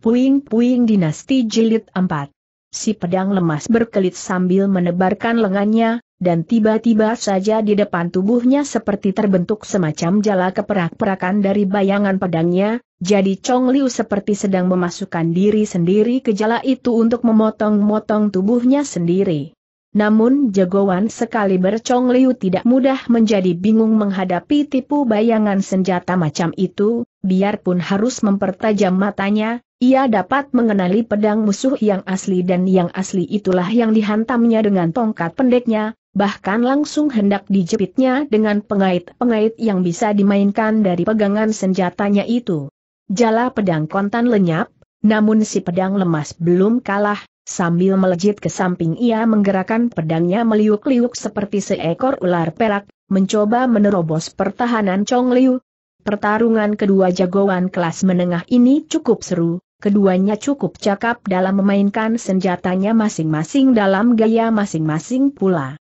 Puing-puing dinasti jilid 4. Si pedang lemas berkelit sambil menebarkan lengannya, dan tiba-tiba saja di depan tubuhnya seperti terbentuk semacam jala keperak-perakan dari bayangan pedangnya, jadi Chong Liu seperti sedang memasukkan diri sendiri ke jala itu untuk memotong-motong tubuhnya sendiri. Namun jagoan sekali bercong Liu tidak mudah menjadi bingung menghadapi tipu bayangan senjata macam itu, biarpun harus mempertajam matanya, ia dapat mengenali pedang musuh yang asli dan yang asli itulah yang dihantamnya dengan tongkat pendeknya, bahkan langsung hendak dijepitnya dengan pengait-pengait yang bisa dimainkan dari pegangan senjatanya itu. Jala pedang kontan lenyap, namun si pedang lemas belum kalah, sambil melejit ke samping ia menggerakkan pedangnya meliuk-liuk seperti seekor ular perak, mencoba menerobos pertahanan Chong Liu. Pertarungan kedua jagoan kelas menengah ini cukup seru, keduanya cukup cakap dalam memainkan senjatanya masing-masing dalam gaya masing-masing pula.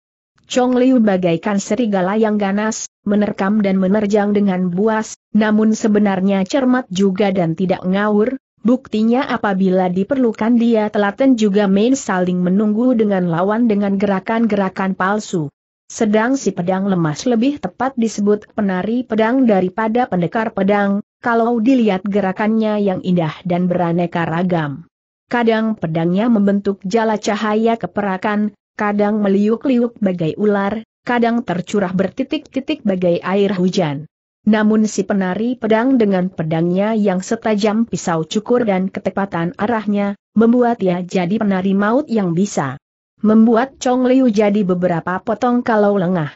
Chong Liu bagaikan serigala yang ganas, menerkam dan menerjang dengan buas, namun sebenarnya cermat juga dan tidak ngawur, buktinya apabila diperlukan dia telaten juga main saling menunggu dengan lawan dengan gerakan-gerakan palsu. Sedang si pedang lemas lebih tepat disebut penari pedang daripada pendekar pedang, kalau dilihat gerakannya yang indah dan beraneka ragam. Kadang pedangnya membentuk jala cahaya keperakan, kadang meliuk-liuk bagai ular, kadang tercurah bertitik-titik bagai air hujan. Namun si penari pedang dengan pedangnya yang setajam pisau cukur dan ketepatan arahnya, membuat ia jadi penari maut yang bisa membuat Chong Liu jadi beberapa potong kalau lengah.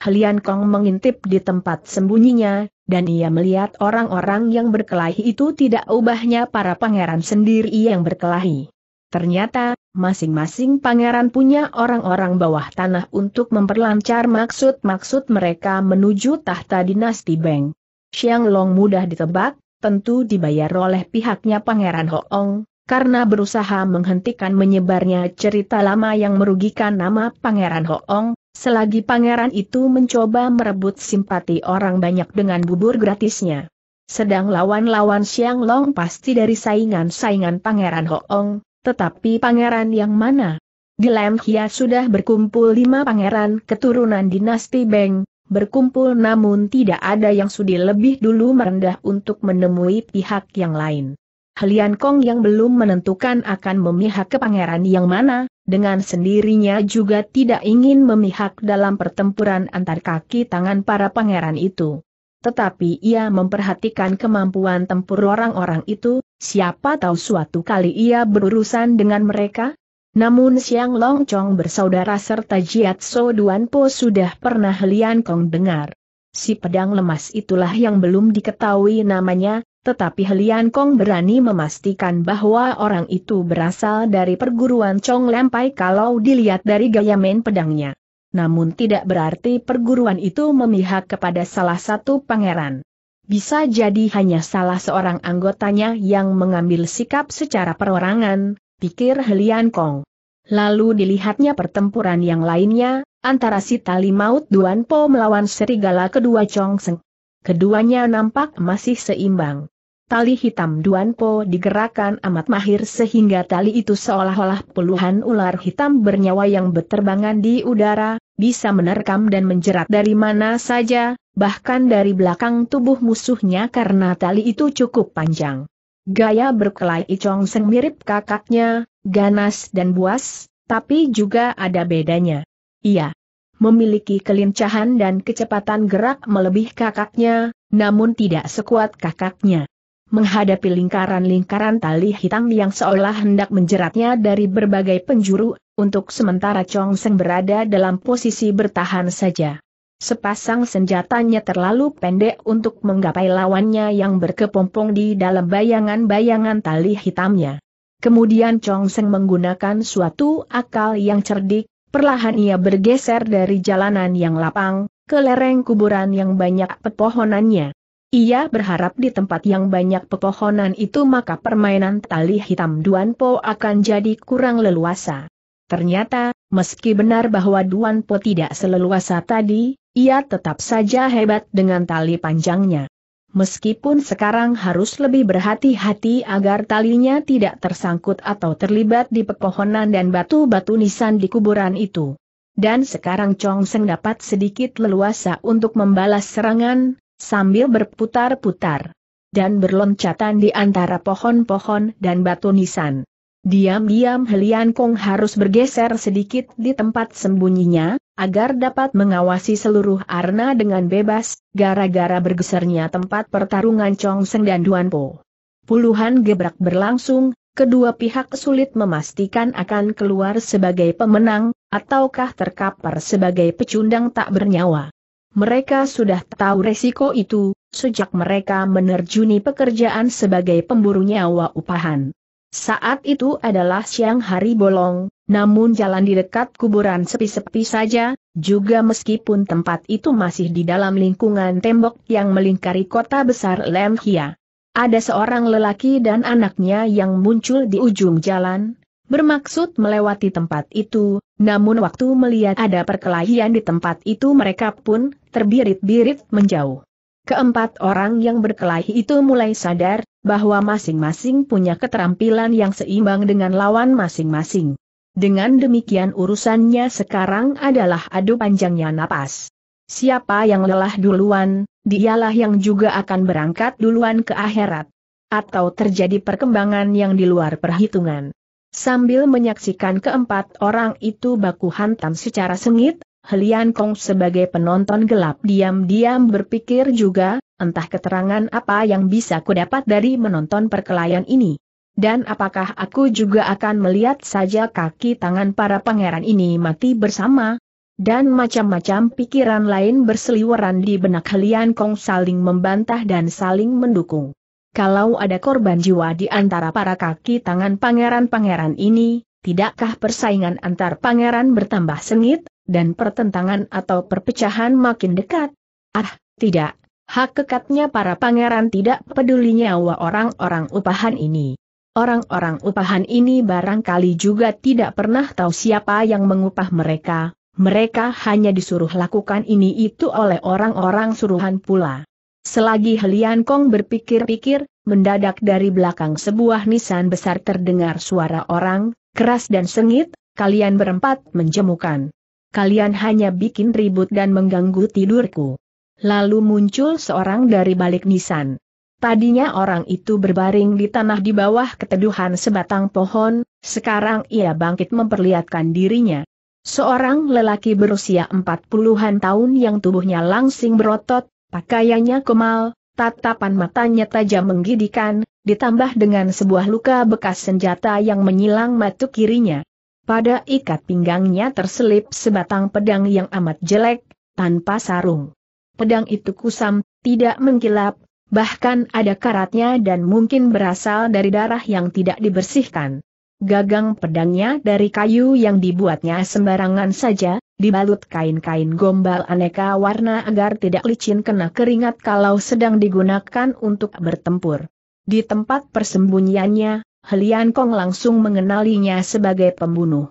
Helian Kong mengintip di tempat sembunyinya, dan ia melihat orang-orang yang berkelahi itu tidak ubahnya para pangeran sendiri yang berkelahi. Ternyata, masing-masing pangeran punya orang-orang bawah tanah untuk memperlancar maksud-maksud mereka menuju tahta dinasti Beng. Xiang Long mudah ditebak, tentu dibayar oleh pihaknya pangeran Hoong, karena berusaha menghentikan menyebarnya cerita lama yang merugikan nama pangeran Hoong, Selagi pangeran itu mencoba merebut simpati orang banyak dengan bubur gratisnya. Sedang lawan-lawan Xiang Long pasti dari saingan-saingan pangeran Hoong, tetapi pangeran yang mana? Di Lemhia sudah berkumpul lima pangeran keturunan dinasti Beng, berkumpul namun tidak ada yang sudi lebih dulu merendah untuk menemui pihak yang lain. Helian Kong yang belum menentukan akan memihak ke pangeran yang mana, dengan sendirinya juga tidak ingin memihak dalam pertempuran antar kaki tangan para pangeran itu. Tetapi ia memperhatikan kemampuan tempur orang-orang itu, siapa tahu suatu kali ia berurusan dengan mereka? Namun Siang Long Chong bersaudara serta Jiat So Duan Po sudah pernah Helian Kong dengar. Si pedang lemas itulah yang belum diketahui namanya, tetapi Helian Kong berani memastikan bahwa orang itu berasal dari perguruan Chong Lempai kalau dilihat dari gaya main pedangnya. Namun tidak berarti perguruan itu memihak kepada salah satu pangeran. Bisa jadi hanya salah seorang anggotanya yang mengambil sikap secara perorangan, pikir Helian Kong. Lalu dilihatnya pertempuran yang lainnya, antara si tali maut Duan Po melawan serigala kedua Chong Seng. Keduanya nampak masih seimbang tali hitam Duan Po digerakkan amat mahir sehingga tali itu seolah-olah puluhan ular hitam bernyawa yang berterbangan di udara, bisa menerkam dan menjerat dari mana saja, bahkan dari belakang tubuh musuhnya karena tali itu cukup panjang. Gaya berkelai Icong Seng mirip kakaknya, ganas dan buas, tapi juga ada bedanya. Ia memiliki kelincahan dan kecepatan gerak melebih kakaknya, namun tidak sekuat kakaknya menghadapi lingkaran-lingkaran tali hitam yang seolah hendak menjeratnya dari berbagai penjuru, untuk sementara Chong Seng berada dalam posisi bertahan saja. Sepasang senjatanya terlalu pendek untuk menggapai lawannya yang berkepompong di dalam bayangan-bayangan tali hitamnya. Kemudian Chong Seng menggunakan suatu akal yang cerdik, perlahan ia bergeser dari jalanan yang lapang, ke lereng kuburan yang banyak pepohonannya. Ia berharap di tempat yang banyak pepohonan itu maka permainan tali hitam Duan Po akan jadi kurang leluasa. Ternyata, meski benar bahwa Duan Po tidak seleluasa tadi, ia tetap saja hebat dengan tali panjangnya. Meskipun sekarang harus lebih berhati-hati agar talinya tidak tersangkut atau terlibat di pepohonan dan batu-batu nisan di kuburan itu. Dan sekarang Chong Seng dapat sedikit leluasa untuk membalas serangan, sambil berputar-putar dan berloncatan di antara pohon-pohon dan batu nisan. Diam-diam Helian Kong harus bergeser sedikit di tempat sembunyinya, agar dapat mengawasi seluruh arena dengan bebas, gara-gara bergesernya tempat pertarungan Chong Seng dan Duan Po. Puluhan gebrak berlangsung, kedua pihak sulit memastikan akan keluar sebagai pemenang, ataukah terkapar sebagai pecundang tak bernyawa. Mereka sudah tahu resiko itu, sejak mereka menerjuni pekerjaan sebagai pemburu nyawa upahan. Saat itu adalah siang hari bolong, namun jalan di dekat kuburan sepi-sepi saja, juga meskipun tempat itu masih di dalam lingkungan tembok yang melingkari kota besar Lemhia. Ada seorang lelaki dan anaknya yang muncul di ujung jalan, bermaksud melewati tempat itu, namun waktu melihat ada perkelahian di tempat itu mereka pun terbirit-birit menjauh. Keempat orang yang berkelahi itu mulai sadar bahwa masing-masing punya keterampilan yang seimbang dengan lawan masing-masing. Dengan demikian urusannya sekarang adalah adu panjangnya napas. Siapa yang lelah duluan, dialah yang juga akan berangkat duluan ke akhirat. Atau terjadi perkembangan yang di luar perhitungan. Sambil menyaksikan keempat orang itu baku hantam secara sengit, Helian Kong sebagai penonton gelap diam-diam berpikir juga, entah keterangan apa yang bisa kudapat dari menonton perkelahian ini. Dan apakah aku juga akan melihat saja kaki tangan para pangeran ini mati bersama? Dan macam-macam pikiran lain berseliweran di benak Helian Kong saling membantah dan saling mendukung kalau ada korban jiwa di antara para kaki tangan pangeran-pangeran ini, tidakkah persaingan antar pangeran bertambah sengit, dan pertentangan atau perpecahan makin dekat? Ah, tidak. Hak kekatnya para pangeran tidak peduli nyawa orang-orang upahan ini. Orang-orang upahan ini barangkali juga tidak pernah tahu siapa yang mengupah mereka, mereka hanya disuruh lakukan ini itu oleh orang-orang suruhan pula. Selagi Helian Kong berpikir-pikir, mendadak dari belakang sebuah nisan besar terdengar suara orang, keras dan sengit, kalian berempat menjemukan. Kalian hanya bikin ribut dan mengganggu tidurku. Lalu muncul seorang dari balik nisan. Tadinya orang itu berbaring di tanah di bawah keteduhan sebatang pohon, sekarang ia bangkit memperlihatkan dirinya. Seorang lelaki berusia empat puluhan tahun yang tubuhnya langsing berotot, Pakaiannya kemal, tatapan matanya tajam menggidikan, ditambah dengan sebuah luka bekas senjata yang menyilang matu kirinya. Pada ikat pinggangnya terselip sebatang pedang yang amat jelek, tanpa sarung. Pedang itu kusam, tidak mengkilap, bahkan ada karatnya dan mungkin berasal dari darah yang tidak dibersihkan. Gagang pedangnya dari kayu yang dibuatnya sembarangan saja, dibalut kain-kain gombal aneka warna agar tidak licin kena keringat kalau sedang digunakan untuk bertempur. Di tempat persembunyiannya, Helian Kong langsung mengenalinya sebagai pembunuh.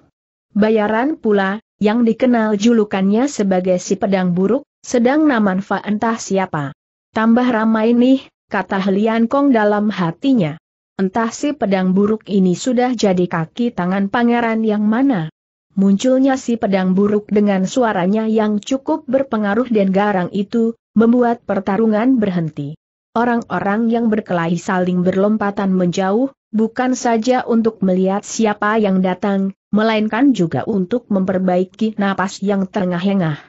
Bayaran pula, yang dikenal julukannya sebagai si pedang buruk, sedang nama entah siapa. Tambah ramai nih, kata Helian Kong dalam hatinya. Entah si pedang buruk ini sudah jadi kaki tangan pangeran yang mana. Munculnya si pedang buruk dengan suaranya yang cukup berpengaruh dan garang itu, membuat pertarungan berhenti. Orang-orang yang berkelahi saling berlompatan menjauh, bukan saja untuk melihat siapa yang datang, melainkan juga untuk memperbaiki napas yang terengah-engah.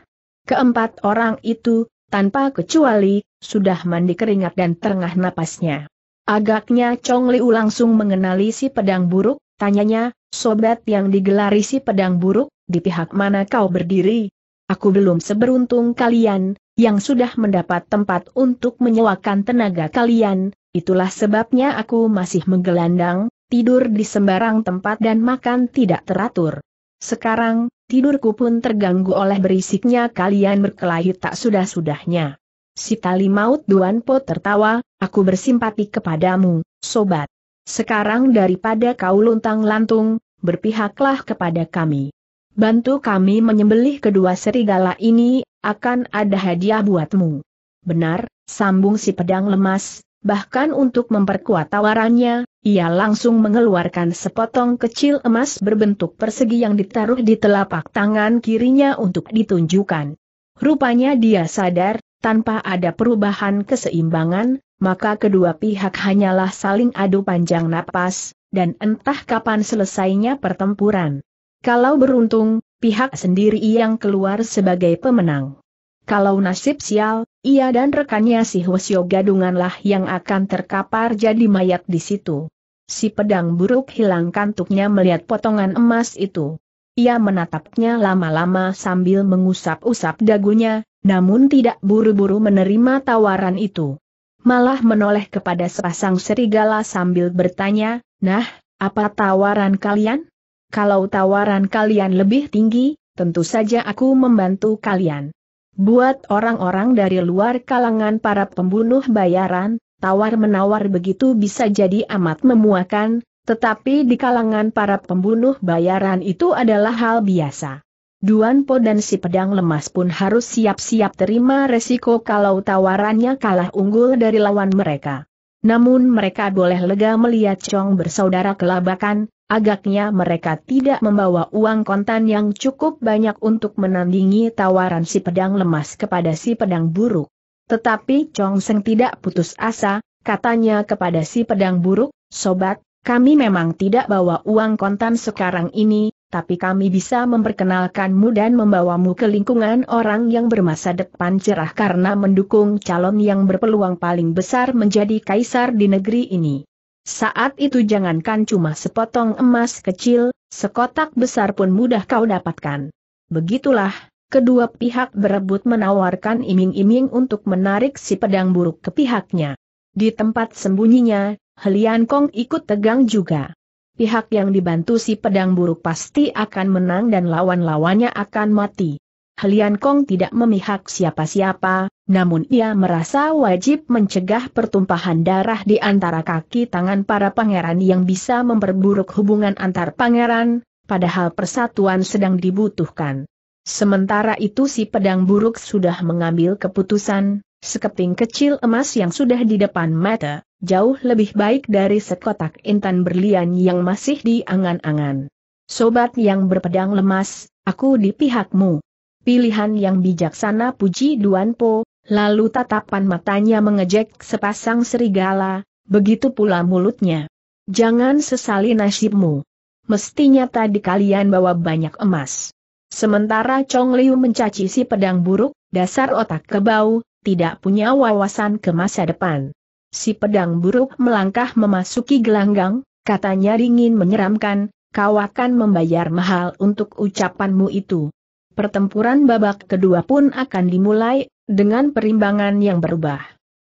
Keempat orang itu, tanpa kecuali, sudah mandi keringat dan terengah napasnya. Agaknya Chong Liu langsung mengenali si pedang buruk, tanyanya, sobat yang digelari si pedang buruk, di pihak mana kau berdiri? Aku belum seberuntung kalian, yang sudah mendapat tempat untuk menyewakan tenaga kalian, itulah sebabnya aku masih menggelandang, tidur di sembarang tempat dan makan tidak teratur. Sekarang, tidurku pun terganggu oleh berisiknya kalian berkelahi tak sudah-sudahnya. Si tali maut Duan Po tertawa, aku bersimpati kepadamu, sobat. Sekarang daripada kau luntang-lantung, berpihaklah kepada kami. Bantu kami menyembelih kedua serigala ini, akan ada hadiah buatmu. Benar, sambung si pedang lemas, bahkan untuk memperkuat tawarannya, ia langsung mengeluarkan sepotong kecil emas berbentuk persegi yang ditaruh di telapak tangan kirinya untuk ditunjukkan. Rupanya dia sadar, tanpa ada perubahan keseimbangan, maka kedua pihak hanyalah saling adu panjang napas, dan entah kapan selesainya pertempuran. Kalau beruntung, pihak sendiri yang keluar sebagai pemenang. Kalau nasib sial, ia dan rekannya si Hwasyo gadunganlah yang akan terkapar jadi mayat di situ. Si pedang buruk hilang kantuknya melihat potongan emas itu. Ia menatapnya lama-lama sambil mengusap-usap dagunya, namun tidak buru-buru menerima tawaran itu. Malah menoleh kepada sepasang serigala sambil bertanya, nah, apa tawaran kalian? Kalau tawaran kalian lebih tinggi, tentu saja aku membantu kalian. Buat orang-orang dari luar kalangan para pembunuh bayaran, tawar-menawar begitu bisa jadi amat memuakan, tetapi di kalangan para pembunuh bayaran itu adalah hal biasa. Duan Po dan si pedang lemas pun harus siap-siap terima resiko kalau tawarannya kalah unggul dari lawan mereka. Namun mereka boleh lega melihat Chong bersaudara kelabakan, agaknya mereka tidak membawa uang kontan yang cukup banyak untuk menandingi tawaran si pedang lemas kepada si pedang buruk. Tetapi Chong Seng tidak putus asa, katanya kepada si pedang buruk, Sobat, kami memang tidak bawa uang kontan sekarang ini, tapi kami bisa memperkenalkanmu dan membawamu ke lingkungan orang yang bermasa depan cerah karena mendukung calon yang berpeluang paling besar menjadi kaisar di negeri ini. Saat itu jangankan cuma sepotong emas kecil, sekotak besar pun mudah kau dapatkan. Begitulah, kedua pihak berebut menawarkan iming-iming untuk menarik si pedang buruk ke pihaknya. Di tempat sembunyinya, Helian Kong ikut tegang juga pihak yang dibantu si pedang buruk pasti akan menang dan lawan-lawannya akan mati. Helian Kong tidak memihak siapa-siapa, namun ia merasa wajib mencegah pertumpahan darah di antara kaki tangan para pangeran yang bisa memperburuk hubungan antar pangeran, padahal persatuan sedang dibutuhkan. Sementara itu si pedang buruk sudah mengambil keputusan, sekeping kecil emas yang sudah di depan mata, jauh lebih baik dari sekotak intan berlian yang masih diangan-angan. Sobat yang berpedang lemas, aku di pihakmu. Pilihan yang bijaksana puji Duan Po, lalu tatapan matanya mengejek sepasang serigala, begitu pula mulutnya. Jangan sesali nasibmu. Mestinya tadi kalian bawa banyak emas. Sementara Chong Liu mencaci si pedang buruk, dasar otak kebau, tidak punya wawasan ke masa depan. Si pedang buruk melangkah memasuki gelanggang, katanya dingin menyeramkan, kau akan membayar mahal untuk ucapanmu itu. Pertempuran babak kedua pun akan dimulai, dengan perimbangan yang berubah.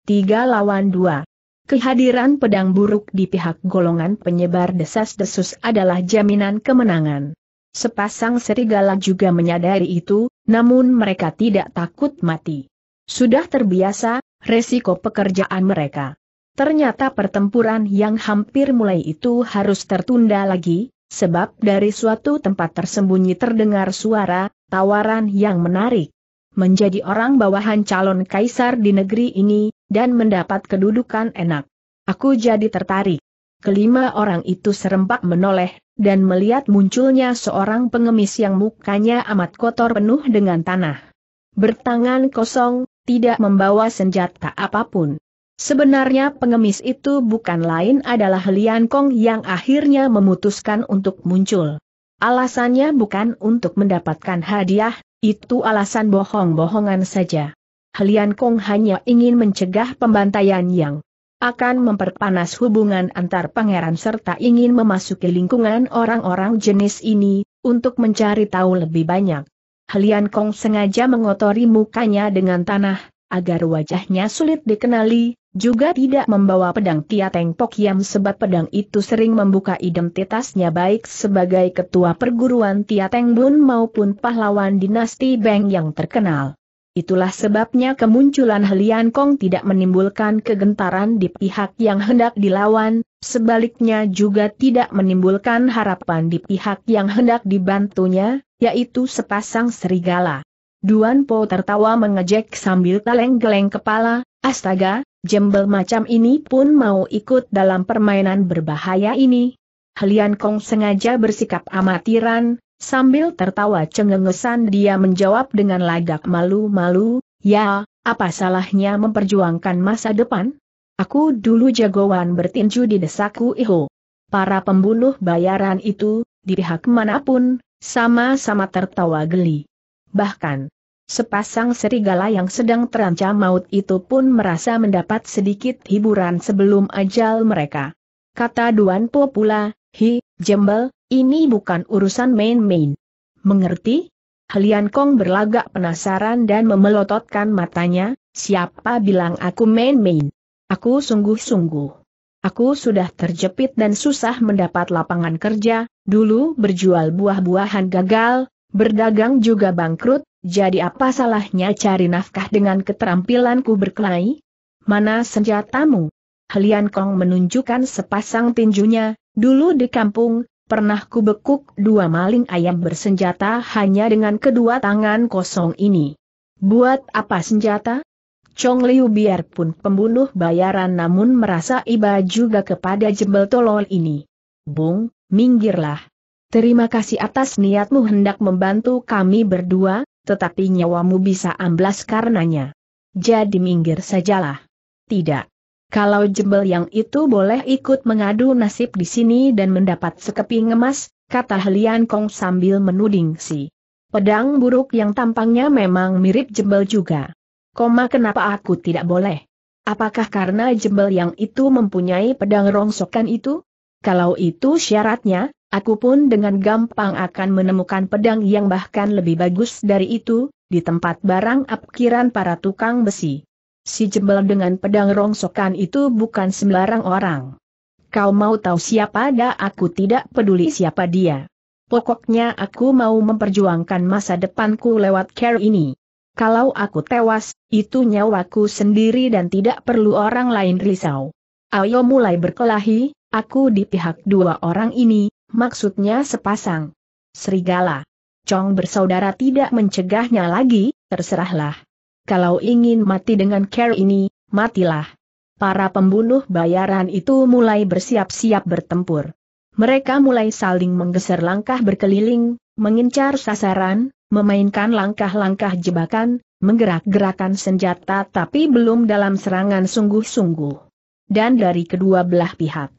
Tiga lawan dua. Kehadiran pedang buruk di pihak golongan penyebar desas-desus adalah jaminan kemenangan. Sepasang serigala juga menyadari itu, namun mereka tidak takut mati. Sudah terbiasa, resiko pekerjaan mereka. Ternyata pertempuran yang hampir mulai itu harus tertunda lagi, sebab dari suatu tempat tersembunyi terdengar suara, tawaran yang menarik. Menjadi orang bawahan calon kaisar di negeri ini, dan mendapat kedudukan enak. Aku jadi tertarik. Kelima orang itu serempak menoleh, dan melihat munculnya seorang pengemis yang mukanya amat kotor penuh dengan tanah. Bertangan kosong, tidak membawa senjata apapun. Sebenarnya pengemis itu bukan lain adalah Lian Kong yang akhirnya memutuskan untuk muncul. Alasannya bukan untuk mendapatkan hadiah, itu alasan bohong-bohongan saja. Lian Kong hanya ingin mencegah pembantaian yang akan memperpanas hubungan antar pangeran serta ingin memasuki lingkungan orang-orang jenis ini, untuk mencari tahu lebih banyak. Halian Kong sengaja mengotori mukanya dengan tanah, agar wajahnya sulit dikenali, juga tidak membawa pedang Tiateng Pok Yam sebab pedang itu sering membuka identitasnya baik sebagai ketua perguruan Tiateng Bun maupun pahlawan dinasti Beng yang terkenal. Itulah sebabnya kemunculan Helian Kong tidak menimbulkan kegentaran di pihak yang hendak dilawan, sebaliknya juga tidak menimbulkan harapan di pihak yang hendak dibantunya, yaitu sepasang serigala. Duan Po tertawa mengejek sambil geleng-geleng kepala, astaga, jembel macam ini pun mau ikut dalam permainan berbahaya ini. Helian Kong sengaja bersikap amatiran, sambil tertawa cengengesan dia menjawab dengan lagak malu-malu, ya, apa salahnya memperjuangkan masa depan? Aku dulu jagoan bertinju di desaku Iho. Para pembunuh bayaran itu, di pihak manapun, sama-sama tertawa geli. Bahkan, sepasang serigala yang sedang terancam maut itu pun merasa mendapat sedikit hiburan sebelum ajal mereka. Kata Duan Po pula, Hi, jembel, ini bukan urusan main-main. Mengerti? Halian Kong berlagak penasaran dan memelototkan matanya, siapa bilang aku main-main? Aku sungguh-sungguh. Aku sudah terjepit dan susah mendapat lapangan kerja, dulu berjual buah-buahan gagal, berdagang juga bangkrut, jadi apa salahnya cari nafkah dengan keterampilanku berkelahi? Mana senjatamu? Helian Kong menunjukkan sepasang tinjunya, dulu di kampung, pernah kubekuk dua maling ayam bersenjata hanya dengan kedua tangan kosong ini. Buat apa senjata? Chong Liu biarpun pembunuh bayaran namun merasa iba juga kepada jembel tolol ini. Bung, minggirlah. Terima kasih atas niatmu hendak membantu kami berdua, tetapi nyawamu bisa amblas karenanya. Jadi minggir sajalah. Tidak. Kalau jembel yang itu boleh ikut mengadu nasib di sini dan mendapat sekeping emas, kata Helian Kong sambil menuding si pedang buruk yang tampangnya memang mirip jembel juga. Koma kenapa aku tidak boleh? Apakah karena jembel yang itu mempunyai pedang rongsokan itu? Kalau itu syaratnya, aku pun dengan gampang akan menemukan pedang yang bahkan lebih bagus dari itu, di tempat barang apkiran para tukang besi. Si jembel dengan pedang rongsokan itu bukan sembarang orang. Kau mau tahu siapa ada aku tidak peduli siapa dia. Pokoknya aku mau memperjuangkan masa depanku lewat care ini. Kalau aku tewas, itu nyawaku sendiri dan tidak perlu orang lain risau. Ayo mulai berkelahi, aku di pihak dua orang ini, maksudnya sepasang. Serigala. Chong bersaudara tidak mencegahnya lagi, terserahlah. Kalau ingin mati dengan care ini, matilah. Para pembunuh bayaran itu mulai bersiap-siap bertempur. Mereka mulai saling menggeser langkah berkeliling, mengincar sasaran, memainkan langkah-langkah jebakan, menggerak-gerakan senjata tapi belum dalam serangan sungguh-sungguh. Dan dari kedua belah pihak.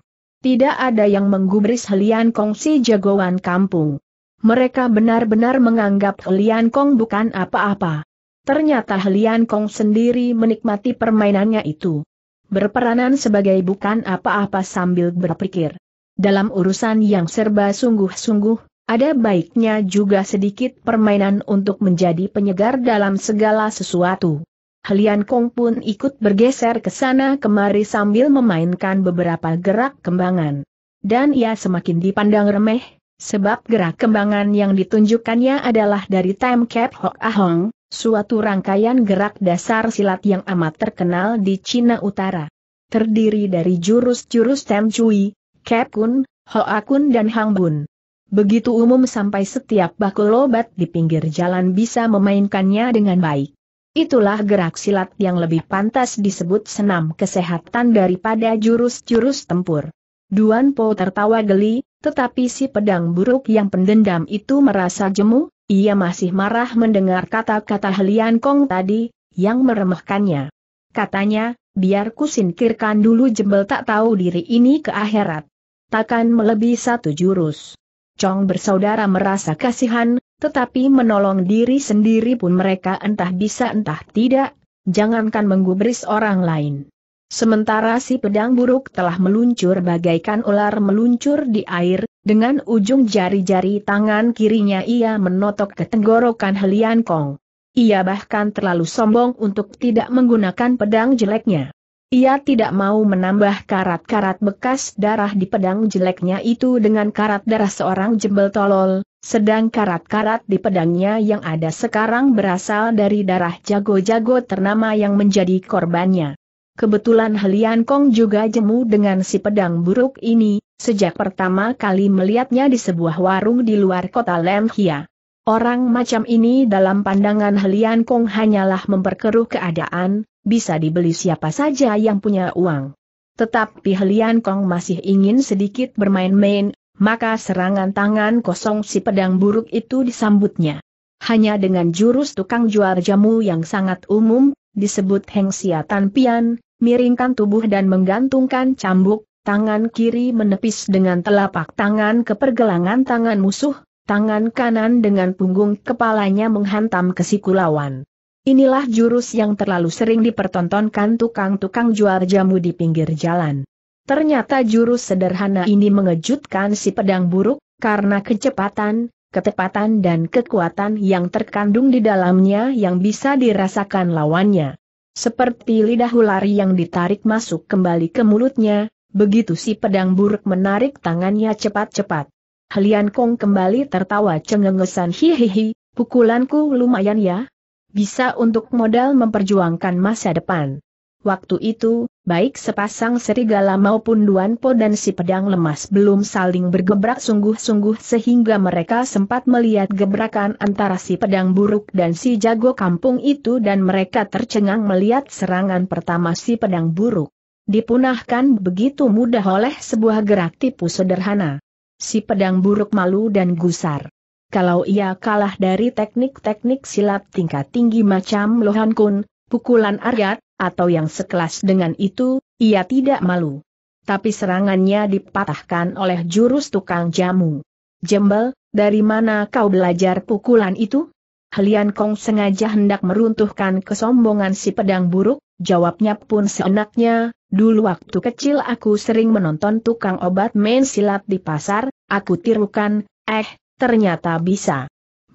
Tidak ada yang menggubris Helian Kong si jagoan kampung. Mereka benar-benar menganggap Helian Kong bukan apa-apa. Ternyata Helian Kong sendiri menikmati permainannya itu. Berperanan sebagai bukan apa-apa sambil berpikir. Dalam urusan yang serba sungguh-sungguh, ada baiknya juga sedikit permainan untuk menjadi penyegar dalam segala sesuatu. Helian Kong pun ikut bergeser ke sana kemari sambil memainkan beberapa gerak kembangan. Dan ia semakin dipandang remeh, sebab gerak kembangan yang ditunjukkannya adalah dari Time Cap Hok Ahong, suatu rangkaian gerak dasar silat yang amat terkenal di Cina Utara. Terdiri dari jurus-jurus Tem Chui, cap Kun, Hoa akun dan Hang Bun begitu umum sampai setiap bakul obat di pinggir jalan bisa memainkannya dengan baik. Itulah gerak silat yang lebih pantas disebut senam kesehatan daripada jurus-jurus tempur. Duan Po tertawa geli, tetapi si pedang buruk yang pendendam itu merasa jemu, ia masih marah mendengar kata-kata Helian Kong tadi, yang meremehkannya. Katanya, biar singkirkan dulu jembel tak tahu diri ini ke akhirat. Takkan melebihi satu jurus. Chong bersaudara merasa kasihan, tetapi menolong diri sendiri pun mereka entah bisa entah tidak, jangankan menggubris orang lain. Sementara si pedang buruk telah meluncur bagaikan ular meluncur di air, dengan ujung jari-jari tangan kirinya ia menotok ke tenggorokan Helian Kong. Ia bahkan terlalu sombong untuk tidak menggunakan pedang jeleknya. Ia tidak mau menambah karat-karat bekas darah di pedang jeleknya itu dengan karat darah seorang jembel tolol, sedang karat-karat di pedangnya yang ada sekarang berasal dari darah jago-jago ternama yang menjadi korbannya. Kebetulan Helian Kong juga jemu dengan si pedang buruk ini, sejak pertama kali melihatnya di sebuah warung di luar kota Lemhia. Orang macam ini dalam pandangan Helian Kong hanyalah memperkeruh keadaan, bisa dibeli siapa saja yang punya uang. Tetapi Helian Kong masih ingin sedikit bermain-main, maka serangan tangan kosong si pedang buruk itu disambutnya. Hanya dengan jurus tukang jual jamu yang sangat umum, disebut Heng Siatan Pian, miringkan tubuh dan menggantungkan cambuk, tangan kiri menepis dengan telapak tangan ke pergelangan tangan musuh, tangan kanan dengan punggung kepalanya menghantam ke siku lawan. Inilah jurus yang terlalu sering dipertontonkan tukang-tukang jual jamu di pinggir jalan. Ternyata jurus sederhana ini mengejutkan si pedang buruk, karena kecepatan, ketepatan dan kekuatan yang terkandung di dalamnya yang bisa dirasakan lawannya. Seperti lidah ular yang ditarik masuk kembali ke mulutnya, begitu si pedang buruk menarik tangannya cepat-cepat. Helian Kong kembali tertawa cengengesan hihihi, pukulanku lumayan ya, bisa untuk modal memperjuangkan masa depan. Waktu itu, baik sepasang serigala maupun Duanpo dan si pedang lemas belum saling bergebrak sungguh-sungguh sehingga mereka sempat melihat gebrakan antara si pedang buruk dan si jago kampung itu dan mereka tercengang melihat serangan pertama si pedang buruk. Dipunahkan begitu mudah oleh sebuah gerak tipu sederhana. Si pedang buruk malu dan gusar kalau ia kalah dari teknik-teknik silat tingkat tinggi macam Lohan Kun, pukulan Aryat, atau yang sekelas dengan itu, ia tidak malu. Tapi serangannya dipatahkan oleh jurus tukang jamu. Jembel, dari mana kau belajar pukulan itu? Helian Kong sengaja hendak meruntuhkan kesombongan si pedang buruk, jawabnya pun seenaknya, dulu waktu kecil aku sering menonton tukang obat main silat di pasar, aku tirukan, eh, ternyata bisa.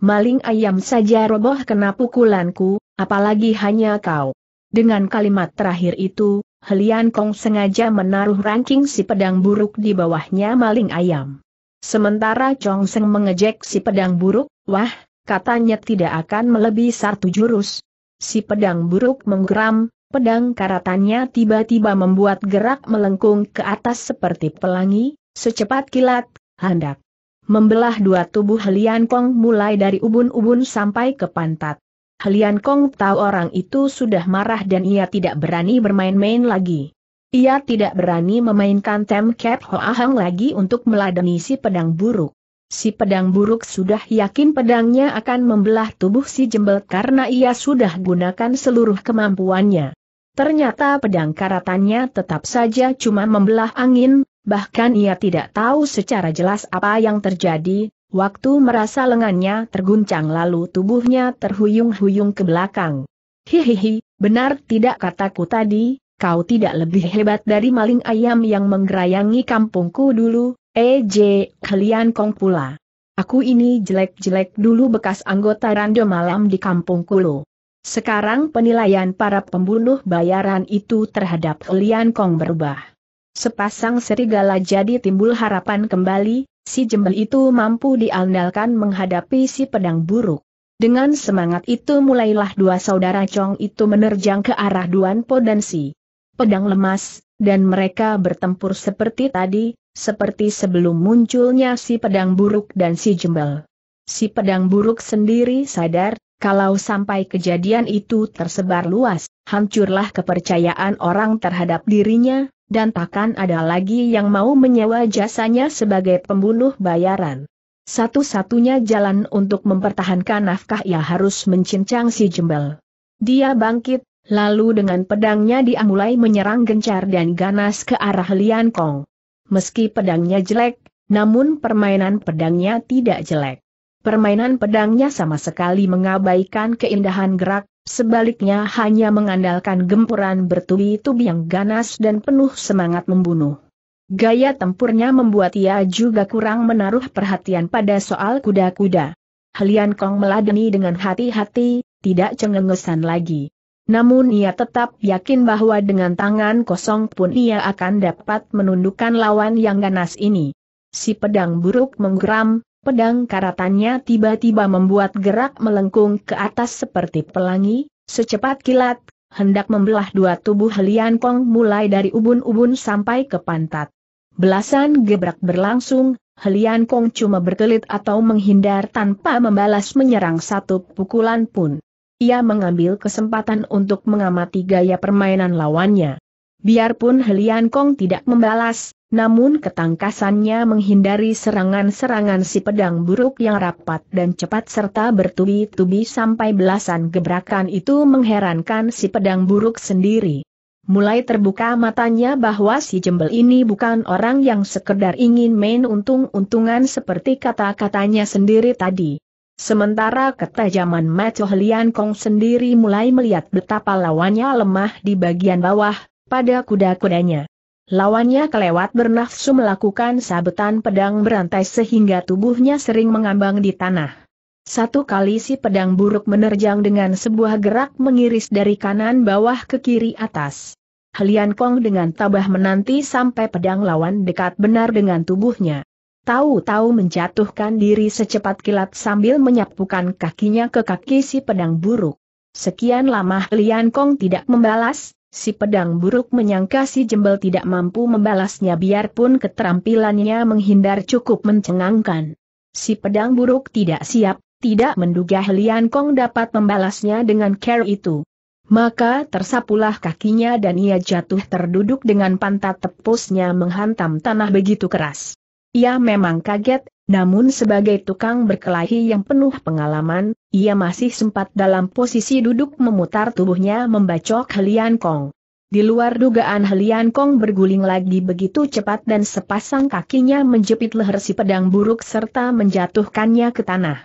Maling ayam saja roboh kena pukulanku, apalagi hanya kau. Dengan kalimat terakhir itu, Helian Kong sengaja menaruh ranking si pedang buruk di bawahnya maling ayam. Sementara Chong Seng mengejek si pedang buruk, wah, katanya tidak akan melebihi satu jurus. Si pedang buruk menggeram, pedang karatannya tiba-tiba membuat gerak melengkung ke atas seperti pelangi, secepat kilat, hendak membelah dua tubuh Helian Kong mulai dari ubun-ubun sampai ke pantat. Helian Kong tahu orang itu sudah marah dan ia tidak berani bermain-main lagi. Ia tidak berani memainkan Tem Cap Hoa Hang lagi untuk meladeni si pedang buruk. Si pedang buruk sudah yakin pedangnya akan membelah tubuh si jembel karena ia sudah gunakan seluruh kemampuannya. Ternyata pedang karatannya tetap saja cuma membelah angin, bahkan ia tidak tahu secara jelas apa yang terjadi, waktu merasa lengannya terguncang lalu tubuhnya terhuyung-huyung ke belakang. Hihihi, benar tidak kataku tadi, kau tidak lebih hebat dari maling ayam yang menggerayangi kampungku dulu, EJ, eh, kalian kong pula. Aku ini jelek-jelek dulu bekas anggota rando malam di kampungku. Kulo. Sekarang penilaian para pembunuh bayaran itu terhadap Lian Kong berubah. Sepasang serigala jadi timbul harapan kembali, si jembel itu mampu diandalkan menghadapi si pedang buruk. Dengan semangat itu mulailah dua saudara Chong itu menerjang ke arah Duan Po dan si pedang lemas, dan mereka bertempur seperti tadi, seperti sebelum munculnya si pedang buruk dan si jembel. Si pedang buruk sendiri sadar, kalau sampai kejadian itu tersebar luas, hancurlah kepercayaan orang terhadap dirinya, dan takkan ada lagi yang mau menyewa jasanya sebagai pembunuh bayaran. Satu-satunya jalan untuk mempertahankan nafkah ia harus mencincang si jembel. Dia bangkit, lalu dengan pedangnya dia mulai menyerang gencar dan ganas ke arah Lian Kong. Meski pedangnya jelek, namun permainan pedangnya tidak jelek. Permainan pedangnya sama sekali mengabaikan keindahan gerak, Sebaliknya hanya mengandalkan gempuran bertubi-tubi yang ganas dan penuh semangat membunuh. Gaya tempurnya membuat ia juga kurang menaruh perhatian pada soal kuda-kuda. Helian Kong meladeni dengan hati-hati, tidak cengengesan lagi. Namun ia tetap yakin bahwa dengan tangan kosong pun ia akan dapat menundukkan lawan yang ganas ini. Si pedang buruk menggeram, pedang karatannya tiba-tiba membuat gerak melengkung ke atas seperti pelangi, secepat kilat, hendak membelah dua tubuh Lian Kong mulai dari ubun-ubun sampai ke pantat. Belasan gebrak berlangsung, Helian Kong cuma berkelit atau menghindar tanpa membalas menyerang satu pukulan pun. Ia mengambil kesempatan untuk mengamati gaya permainan lawannya. Biarpun Helian Kong tidak membalas, namun ketangkasannya menghindari serangan-serangan si pedang buruk yang rapat dan cepat serta bertubi-tubi sampai belasan gebrakan itu mengherankan si pedang buruk sendiri. Mulai terbuka matanya bahwa si jembel ini bukan orang yang sekedar ingin main untung-untungan seperti kata-katanya sendiri tadi. Sementara ketajaman Macho Helian Kong sendiri mulai melihat betapa lawannya lemah di bagian bawah, pada kuda-kudanya. Lawannya kelewat bernafsu melakukan sabetan pedang berantai sehingga tubuhnya sering mengambang di tanah. Satu kali si pedang buruk menerjang dengan sebuah gerak mengiris dari kanan bawah ke kiri atas. Helian Kong dengan tabah menanti sampai pedang lawan dekat benar dengan tubuhnya. Tahu-tahu menjatuhkan diri secepat kilat sambil menyapukan kakinya ke kaki si pedang buruk. Sekian lama Helian Kong tidak membalas, Si pedang buruk menyangka si jembel tidak mampu membalasnya biarpun keterampilannya menghindar cukup mencengangkan. Si pedang buruk tidak siap, tidak menduga Lian Kong dapat membalasnya dengan care itu. Maka tersapulah kakinya dan ia jatuh terduduk dengan pantat tepusnya menghantam tanah begitu keras. Ia memang kaget, namun sebagai tukang berkelahi yang penuh pengalaman, ia masih sempat dalam posisi duduk memutar tubuhnya membacok Helian Kong. Di luar dugaan Helian Kong berguling lagi begitu cepat dan sepasang kakinya menjepit leher si pedang buruk serta menjatuhkannya ke tanah.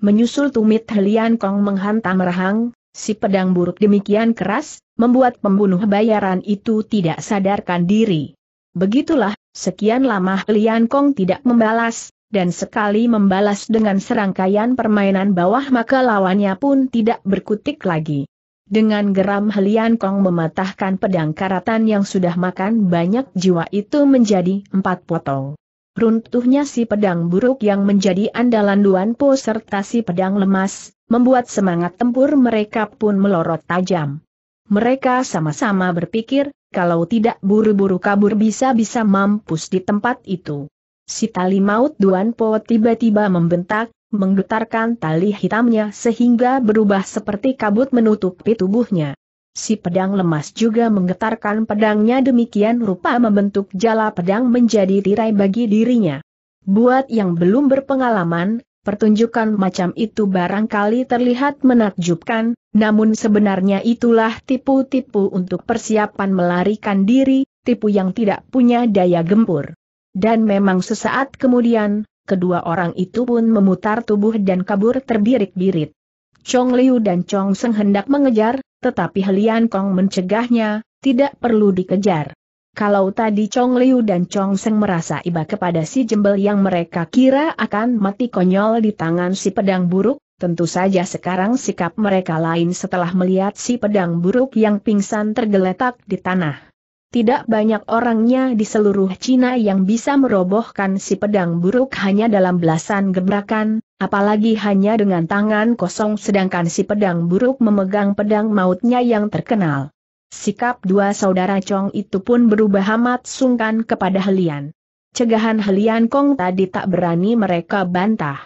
Menyusul tumit Helian Kong menghantam rahang, si pedang buruk demikian keras, membuat pembunuh bayaran itu tidak sadarkan diri. Begitulah, sekian lama Helian Kong tidak membalas, dan sekali membalas dengan serangkaian permainan bawah maka lawannya pun tidak berkutik lagi. Dengan geram Helian Kong mematahkan pedang karatan yang sudah makan banyak jiwa itu menjadi empat potong. Runtuhnya si pedang buruk yang menjadi andalan Duan Po serta si pedang lemas, membuat semangat tempur mereka pun melorot tajam. Mereka sama-sama berpikir, kalau tidak buru-buru kabur bisa-bisa mampus di tempat itu. Si tali maut Duan Po tiba-tiba membentak, menggetarkan tali hitamnya sehingga berubah seperti kabut menutupi tubuhnya. Si pedang lemas juga menggetarkan pedangnya demikian rupa membentuk jala pedang menjadi tirai bagi dirinya. Buat yang belum berpengalaman, pertunjukan macam itu barangkali terlihat menakjubkan, namun sebenarnya itulah tipu-tipu untuk persiapan melarikan diri, tipu yang tidak punya daya gempur. Dan memang sesaat kemudian, kedua orang itu pun memutar tubuh dan kabur terbirit birit Chong Liu dan Chong Seng hendak mengejar, tetapi Helian Kong mencegahnya, tidak perlu dikejar. Kalau tadi Chong Liu dan Chong Seng merasa iba kepada si jembel yang mereka kira akan mati konyol di tangan si pedang buruk, tentu saja sekarang sikap mereka lain setelah melihat si pedang buruk yang pingsan tergeletak di tanah tidak banyak orangnya di seluruh Cina yang bisa merobohkan si pedang buruk hanya dalam belasan gebrakan, apalagi hanya dengan tangan kosong sedangkan si pedang buruk memegang pedang mautnya yang terkenal. Sikap dua saudara Chong itu pun berubah amat sungkan kepada Helian. Cegahan Helian Kong tadi tak berani mereka bantah.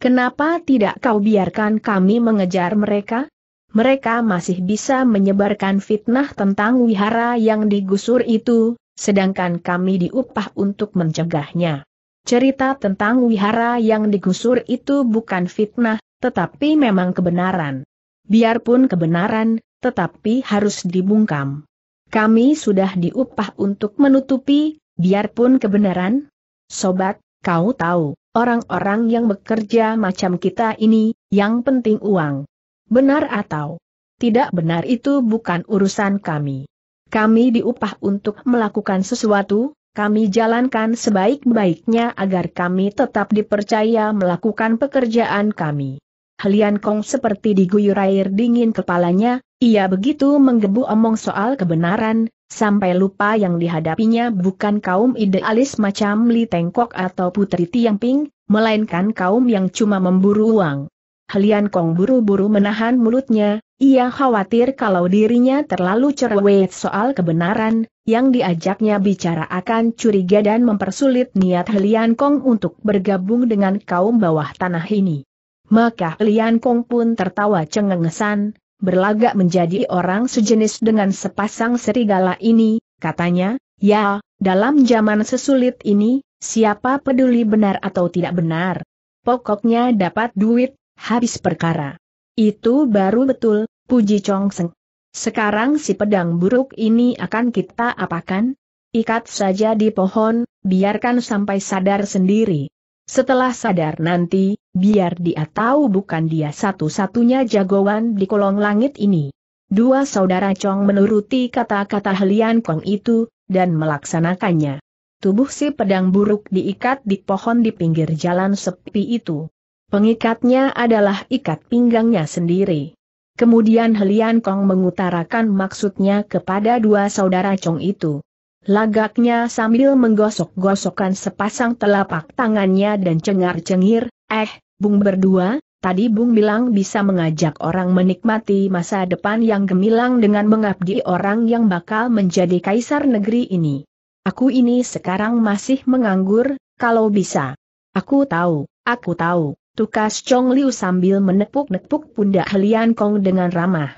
Kenapa tidak kau biarkan kami mengejar mereka? mereka masih bisa menyebarkan fitnah tentang wihara yang digusur itu, sedangkan kami diupah untuk mencegahnya. Cerita tentang wihara yang digusur itu bukan fitnah, tetapi memang kebenaran. Biarpun kebenaran, tetapi harus dibungkam. Kami sudah diupah untuk menutupi, biarpun kebenaran. Sobat, kau tahu, orang-orang yang bekerja macam kita ini, yang penting uang. Benar atau tidak benar itu bukan urusan kami. Kami diupah untuk melakukan sesuatu, kami jalankan sebaik-baiknya agar kami tetap dipercaya melakukan pekerjaan kami. Helian Kong seperti diguyur air dingin kepalanya, ia begitu menggebu omong soal kebenaran, sampai lupa yang dihadapinya bukan kaum idealis macam Li Tengkok atau Putri Ping, melainkan kaum yang cuma memburu uang. Helian Kong buru-buru menahan mulutnya, ia khawatir kalau dirinya terlalu cerewet soal kebenaran, yang diajaknya bicara akan curiga dan mempersulit niat Helian Kong untuk bergabung dengan kaum bawah tanah ini. Maka Helian Kong pun tertawa cengengesan, berlagak menjadi orang sejenis dengan sepasang serigala ini, katanya, ya, dalam zaman sesulit ini, siapa peduli benar atau tidak benar. Pokoknya dapat duit, habis perkara. Itu baru betul, puji Chong Seng. Sekarang si pedang buruk ini akan kita apakan? Ikat saja di pohon, biarkan sampai sadar sendiri. Setelah sadar nanti, biar dia tahu bukan dia satu-satunya jagoan di kolong langit ini. Dua saudara Chong menuruti kata-kata Helian Kong itu, dan melaksanakannya. Tubuh si pedang buruk diikat di pohon di pinggir jalan sepi itu. Pengikatnya adalah ikat pinggangnya sendiri. Kemudian Helian Kong mengutarakan maksudnya kepada dua saudara Chong itu. Lagaknya sambil menggosok-gosokkan sepasang telapak tangannya dan cengar-cengir, eh, bung berdua, tadi bung bilang bisa mengajak orang menikmati masa depan yang gemilang dengan mengabdi orang yang bakal menjadi kaisar negeri ini. Aku ini sekarang masih menganggur, kalau bisa. Aku tahu, aku tahu. Tukas Chong Liu sambil menepuk-nepuk pundak Helian Kong dengan ramah.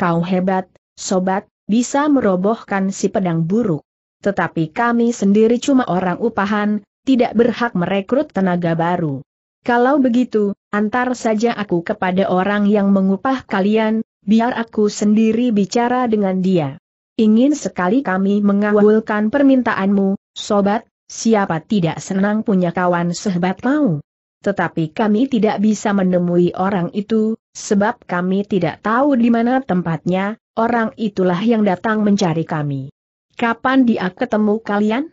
Kau hebat, sobat, bisa merobohkan si pedang buruk. Tetapi kami sendiri cuma orang upahan, tidak berhak merekrut tenaga baru. Kalau begitu, antar saja aku kepada orang yang mengupah kalian, biar aku sendiri bicara dengan dia. Ingin sekali kami mengawulkan permintaanmu, sobat, siapa tidak senang punya kawan sehebat mau tetapi kami tidak bisa menemui orang itu, sebab kami tidak tahu di mana tempatnya, orang itulah yang datang mencari kami. Kapan dia ketemu kalian?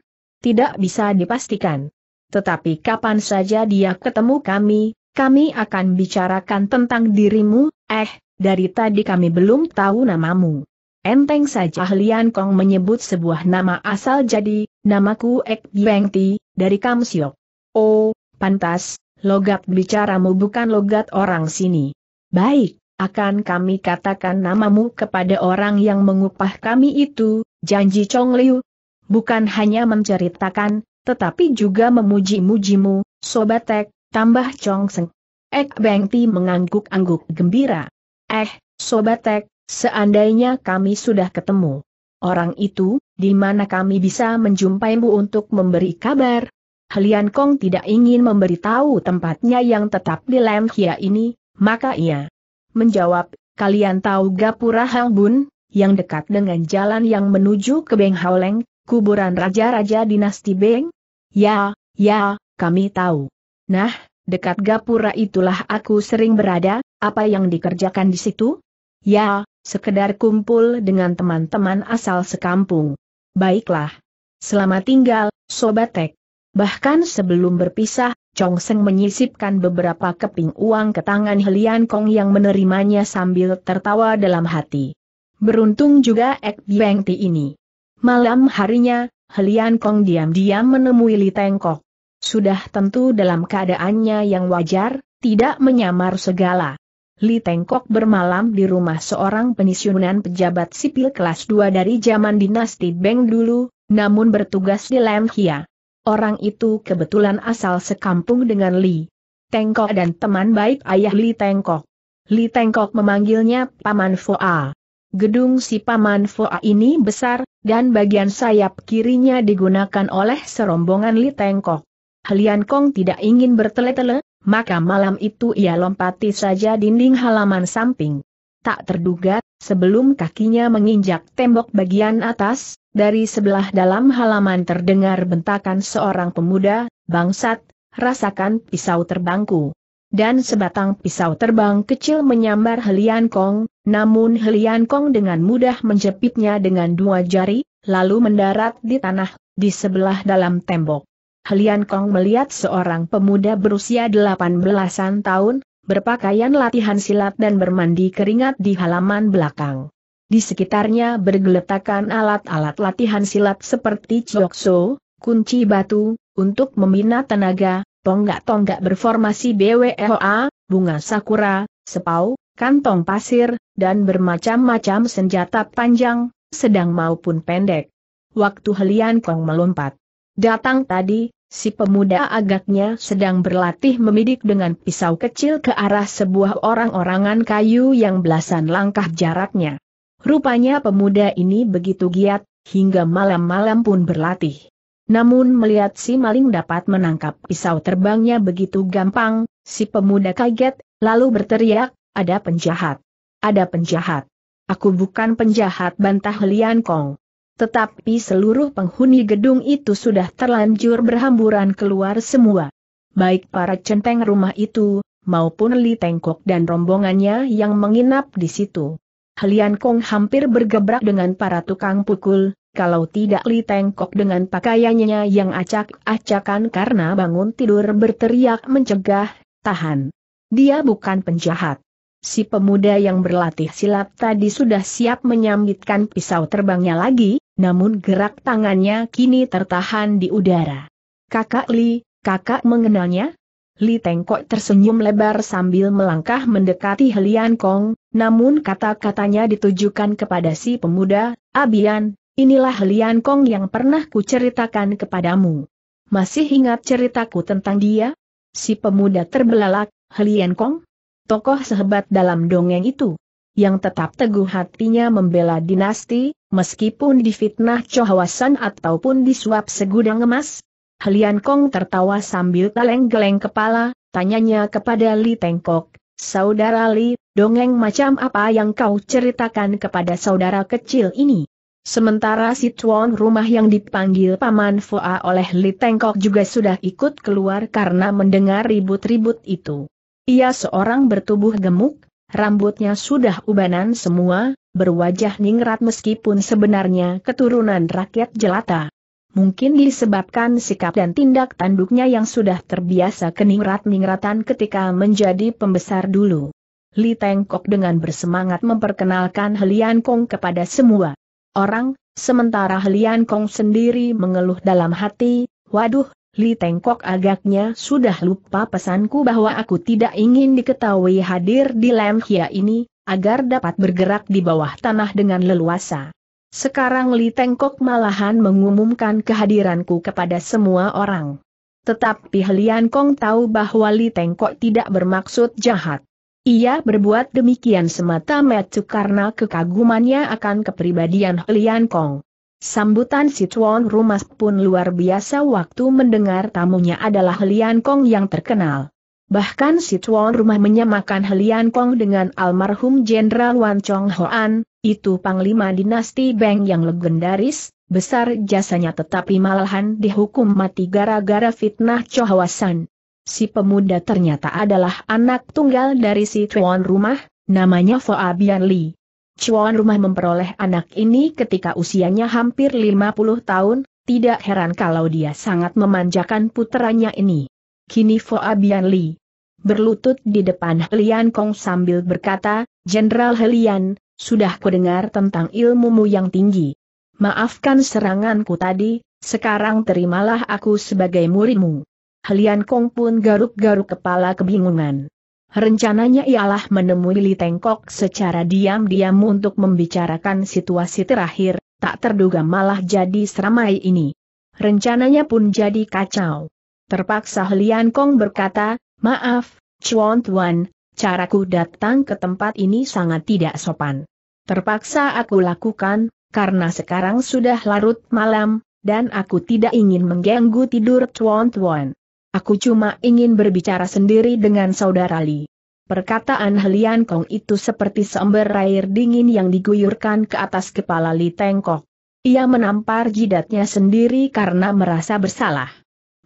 Tidak bisa dipastikan. Tetapi kapan saja dia ketemu kami, kami akan bicarakan tentang dirimu, eh, dari tadi kami belum tahu namamu. Enteng saja Lian Kong menyebut sebuah nama asal jadi, namaku Ek Beng Ti dari Kamsiok. Oh, pantas, logat bicaramu bukan logat orang sini. Baik, akan kami katakan namamu kepada orang yang mengupah kami itu, janji Chong Liu. Bukan hanya menceritakan, tetapi juga memuji-mujimu, Sobatek, tambah Chong Seng. Ek Beng Ti mengangguk-angguk gembira. Eh, Sobatek, seandainya kami sudah ketemu. Orang itu, di mana kami bisa menjumpaimu untuk memberi kabar, Helian Kong tidak ingin memberitahu tempatnya yang tetap di Lam Kia ini, maka ia menjawab, kalian tahu Gapura Hang Bun yang dekat dengan jalan yang menuju ke Beng Haoleng, kuburan raja-raja dinasti Beng? Ya, ya, kami tahu. Nah, dekat Gapura itulah aku sering berada, apa yang dikerjakan di situ? Ya, sekedar kumpul dengan teman-teman asal sekampung. Baiklah. Selamat tinggal, Sobatek. Bahkan sebelum berpisah, Chong Seng menyisipkan beberapa keping uang ke tangan Helian Kong yang menerimanya sambil tertawa dalam hati. Beruntung juga Ek Bieng Ti ini. Malam harinya, Helian Kong diam-diam menemui Li Tengkok. Sudah tentu dalam keadaannya yang wajar, tidak menyamar segala. Li Tengkok bermalam di rumah seorang pensiunan pejabat sipil kelas 2 dari zaman dinasti Beng dulu, namun bertugas di Lam Hia. Orang itu kebetulan asal sekampung dengan Li Tengkok dan teman baik ayah Li Tengkok. Li Tengkok memanggilnya Paman Foa. Gedung si Paman Foa ini besar, dan bagian sayap kirinya digunakan oleh serombongan Li Tengkok. Halian Kong tidak ingin bertele-tele, maka malam itu ia lompati saja dinding halaman samping. Tak terduga, sebelum kakinya menginjak tembok bagian atas, dari sebelah dalam halaman terdengar bentakan seorang pemuda, bangsat, rasakan pisau terbangku. Dan sebatang pisau terbang kecil menyambar Helian Kong, namun Helian Kong dengan mudah menjepitnya dengan dua jari, lalu mendarat di tanah, di sebelah dalam tembok. Helian Kong melihat seorang pemuda berusia delapan belasan tahun, berpakaian latihan silat dan bermandi keringat di halaman belakang. Di sekitarnya bergeletakan alat-alat latihan silat seperti ciokso, kunci batu, untuk membina tenaga, tonggak-tonggak berformasi bwehoa, bunga sakura, sepau, kantong pasir, dan bermacam-macam senjata panjang, sedang maupun pendek. Waktu Helian Kong melompat. Datang tadi, si pemuda agaknya sedang berlatih memidik dengan pisau kecil ke arah sebuah orang-orangan kayu yang belasan langkah jaraknya. Rupanya pemuda ini begitu giat, hingga malam-malam pun berlatih. Namun melihat si maling dapat menangkap pisau terbangnya begitu gampang, si pemuda kaget, lalu berteriak, ada penjahat. Ada penjahat. Aku bukan penjahat bantah Lian Kong. Tetapi seluruh penghuni gedung itu sudah terlanjur berhamburan keluar semua. Baik para centeng rumah itu, maupun Li Tengkok dan rombongannya yang menginap di situ. Helian Kong hampir bergebrak dengan para tukang pukul, kalau tidak Li Tengkok dengan pakaiannya yang acak-acakan karena bangun tidur berteriak mencegah, tahan. Dia bukan penjahat. Si pemuda yang berlatih silat tadi sudah siap menyambitkan pisau terbangnya lagi, namun gerak tangannya kini tertahan di udara. Kakak Li, kakak mengenalnya? Li Tengkok tersenyum lebar sambil melangkah mendekati Helian Kong, namun kata-katanya ditujukan kepada si pemuda, Abian, inilah Helian Kong yang pernah kuceritakan kepadamu. Masih ingat ceritaku tentang dia? Si pemuda terbelalak, Helian Kong? Tokoh sehebat dalam dongeng itu. Yang tetap teguh hatinya membela dinasti, meskipun difitnah cohawasan ataupun disuap segudang emas, Helian Kong tertawa sambil geleng-geleng kepala, tanyanya kepada Li Tengkok, Saudara Li, dongeng macam apa yang kau ceritakan kepada saudara kecil ini? Sementara si tuan rumah yang dipanggil Paman Fua oleh Li Tengkok juga sudah ikut keluar karena mendengar ribut-ribut itu. Ia seorang bertubuh gemuk, rambutnya sudah ubanan semua, berwajah ningrat meskipun sebenarnya keturunan rakyat jelata. Mungkin disebabkan sikap dan tindak tanduknya yang sudah terbiasa keningrat-ningratan ketika menjadi pembesar dulu. Li Tengkok dengan bersemangat memperkenalkan Helian Kong kepada semua orang, sementara Helian Kong sendiri mengeluh dalam hati, waduh, Li Tengkok agaknya sudah lupa pesanku bahwa aku tidak ingin diketahui hadir di Lam Hia ini, agar dapat bergerak di bawah tanah dengan leluasa. Sekarang Li Tengkok malahan mengumumkan kehadiranku kepada semua orang. Tetapi Helian Kong tahu bahwa Li Tengkok tidak bermaksud jahat. Ia berbuat demikian semata-mata karena kekagumannya akan kepribadian Helian Kong. Sambutan si tuan rumah pun luar biasa waktu mendengar tamunya adalah Helian Kong yang terkenal. Bahkan si tuan rumah menyamakan Helian Kong dengan almarhum Jenderal Wan Chong Hoan, itu Panglima Dinasti Beng yang legendaris, besar jasanya tetapi malahan dihukum mati gara-gara fitnah cohawasan. Si pemuda ternyata adalah anak tunggal dari si tuan rumah, namanya Bian Li. Chuan rumah memperoleh anak ini ketika usianya hampir 50 tahun, tidak heran kalau dia sangat memanjakan putranya ini. Kini Bian Li berlutut di depan Helian Kong sambil berkata, Jenderal Helian, sudah kudengar tentang ilmumu yang tinggi. Maafkan seranganku tadi, sekarang terimalah aku sebagai muridmu. Helian Kong pun garuk-garuk kepala kebingungan. Rencananya ialah menemui Li Tengkok secara diam-diam untuk membicarakan situasi terakhir, tak terduga malah jadi seramai ini. Rencananya pun jadi kacau. Terpaksa Helian Kong berkata, maaf, Chuan Tuan, caraku datang ke tempat ini sangat tidak sopan. Terpaksa aku lakukan, karena sekarang sudah larut malam, dan aku tidak ingin mengganggu tidur tuan-tuan. Aku cuma ingin berbicara sendiri dengan saudara Li. Perkataan Helian Kong itu seperti seember air dingin yang diguyurkan ke atas kepala Li Tengkok. Ia menampar jidatnya sendiri karena merasa bersalah.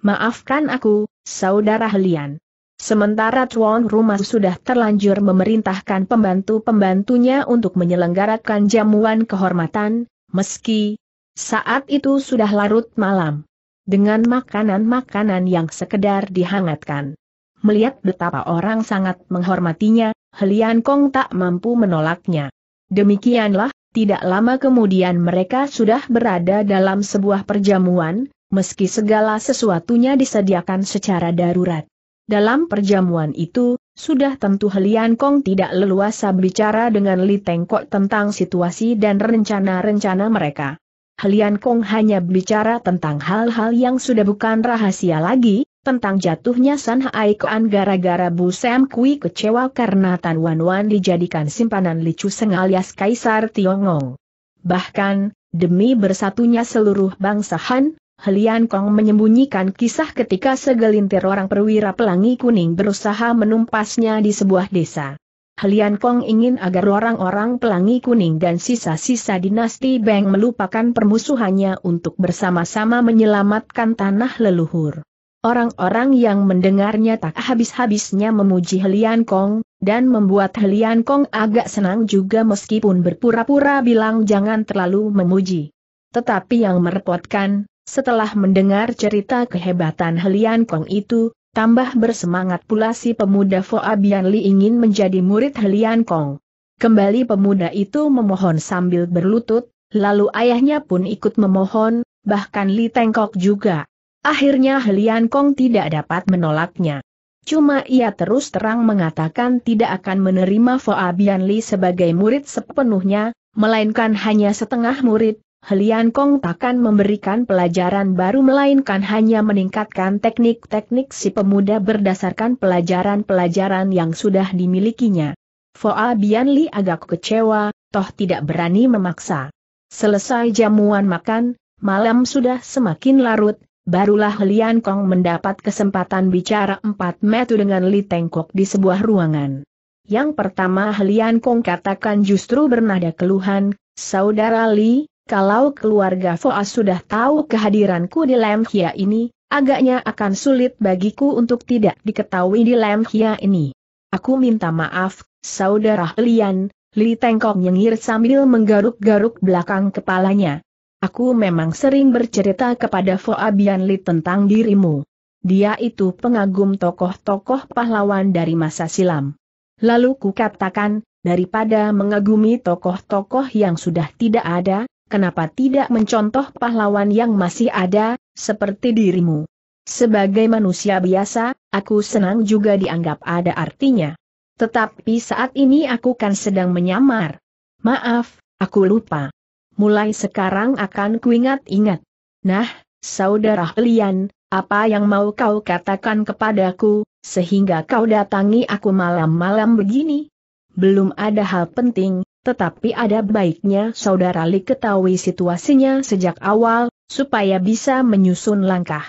Maafkan aku, saudara Helian. Sementara tuan rumah sudah terlanjur memerintahkan pembantu-pembantunya untuk menyelenggarakan jamuan kehormatan, meski saat itu sudah larut malam. Dengan makanan-makanan yang sekedar dihangatkan. Melihat betapa orang sangat menghormatinya, Helian Kong tak mampu menolaknya. Demikianlah, tidak lama kemudian mereka sudah berada dalam sebuah perjamuan, meski segala sesuatunya disediakan secara darurat. Dalam perjamuan itu, sudah tentu Helian Kong tidak leluasa bicara dengan Li Tengkok tentang situasi dan rencana-rencana mereka. Helian Kong hanya bicara tentang hal-hal yang sudah bukan rahasia lagi, tentang jatuhnya San Hai Kuan gara-gara Bu Sam Kui kecewa karena Tan Wan Wan dijadikan simpanan Li seng alias Kaisar Tiongong. Bahkan, demi bersatunya seluruh bangsa Han, Helian Kong menyembunyikan kisah ketika segelintir orang perwira pelangi kuning berusaha menumpasnya di sebuah desa. Helian Kong ingin agar orang-orang pelangi kuning dan sisa-sisa dinasti Beng melupakan permusuhannya untuk bersama-sama menyelamatkan tanah leluhur. Orang-orang yang mendengarnya tak habis-habisnya memuji Helian Kong, dan membuat Helian Kong agak senang juga meskipun berpura-pura bilang jangan terlalu memuji. Tetapi yang merepotkan, setelah mendengar cerita kehebatan Helian Kong itu, tambah bersemangat pula si pemuda Fo Abian Li ingin menjadi murid Helian Kong. Kembali pemuda itu memohon sambil berlutut, lalu ayahnya pun ikut memohon, bahkan Li Tengkok juga. Akhirnya Helian Kong tidak dapat menolaknya. Cuma ia terus terang mengatakan tidak akan menerima Fo Abian Li sebagai murid sepenuhnya, melainkan hanya setengah murid, Helian Kong takkan memberikan pelajaran baru melainkan hanya meningkatkan teknik-teknik si pemuda berdasarkan pelajaran-pelajaran yang sudah dimilikinya. Foa Bianli agak kecewa, toh tidak berani memaksa. Selesai jamuan makan, malam sudah semakin larut, barulah Helian Kong mendapat kesempatan bicara empat metu dengan Li Tengkok di sebuah ruangan. Yang pertama Helian Kong katakan justru bernada keluhan, Saudara Li, kalau keluarga Foa sudah tahu kehadiranku di Lemhia ini, agaknya akan sulit bagiku untuk tidak diketahui di Lemhia ini. Aku minta maaf, saudara Lian, Li Tengkok nyengir sambil menggaruk-garuk belakang kepalanya. Aku memang sering bercerita kepada Foabian Li tentang dirimu. Dia itu pengagum tokoh-tokoh pahlawan dari masa silam. Lalu kukatakan, daripada mengagumi tokoh-tokoh yang sudah tidak ada, kenapa tidak mencontoh pahlawan yang masih ada, seperti dirimu? Sebagai manusia biasa, aku senang juga dianggap ada artinya. Tetapi saat ini aku kan sedang menyamar. Maaf, aku lupa. Mulai sekarang akan kuingat-ingat. Nah, saudara Lian, apa yang mau kau katakan kepadaku, sehingga kau datangi aku malam-malam begini? Belum ada hal penting, tetapi ada baiknya saudara Li ketahui situasinya sejak awal, supaya bisa menyusun langkah.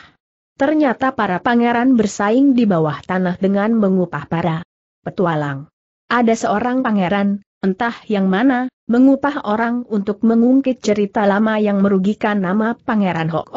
Ternyata para pangeran bersaing di bawah tanah dengan mengupah para petualang. Ada seorang pangeran, entah yang mana, mengupah orang untuk mengungkit cerita lama yang merugikan nama pangeran Hok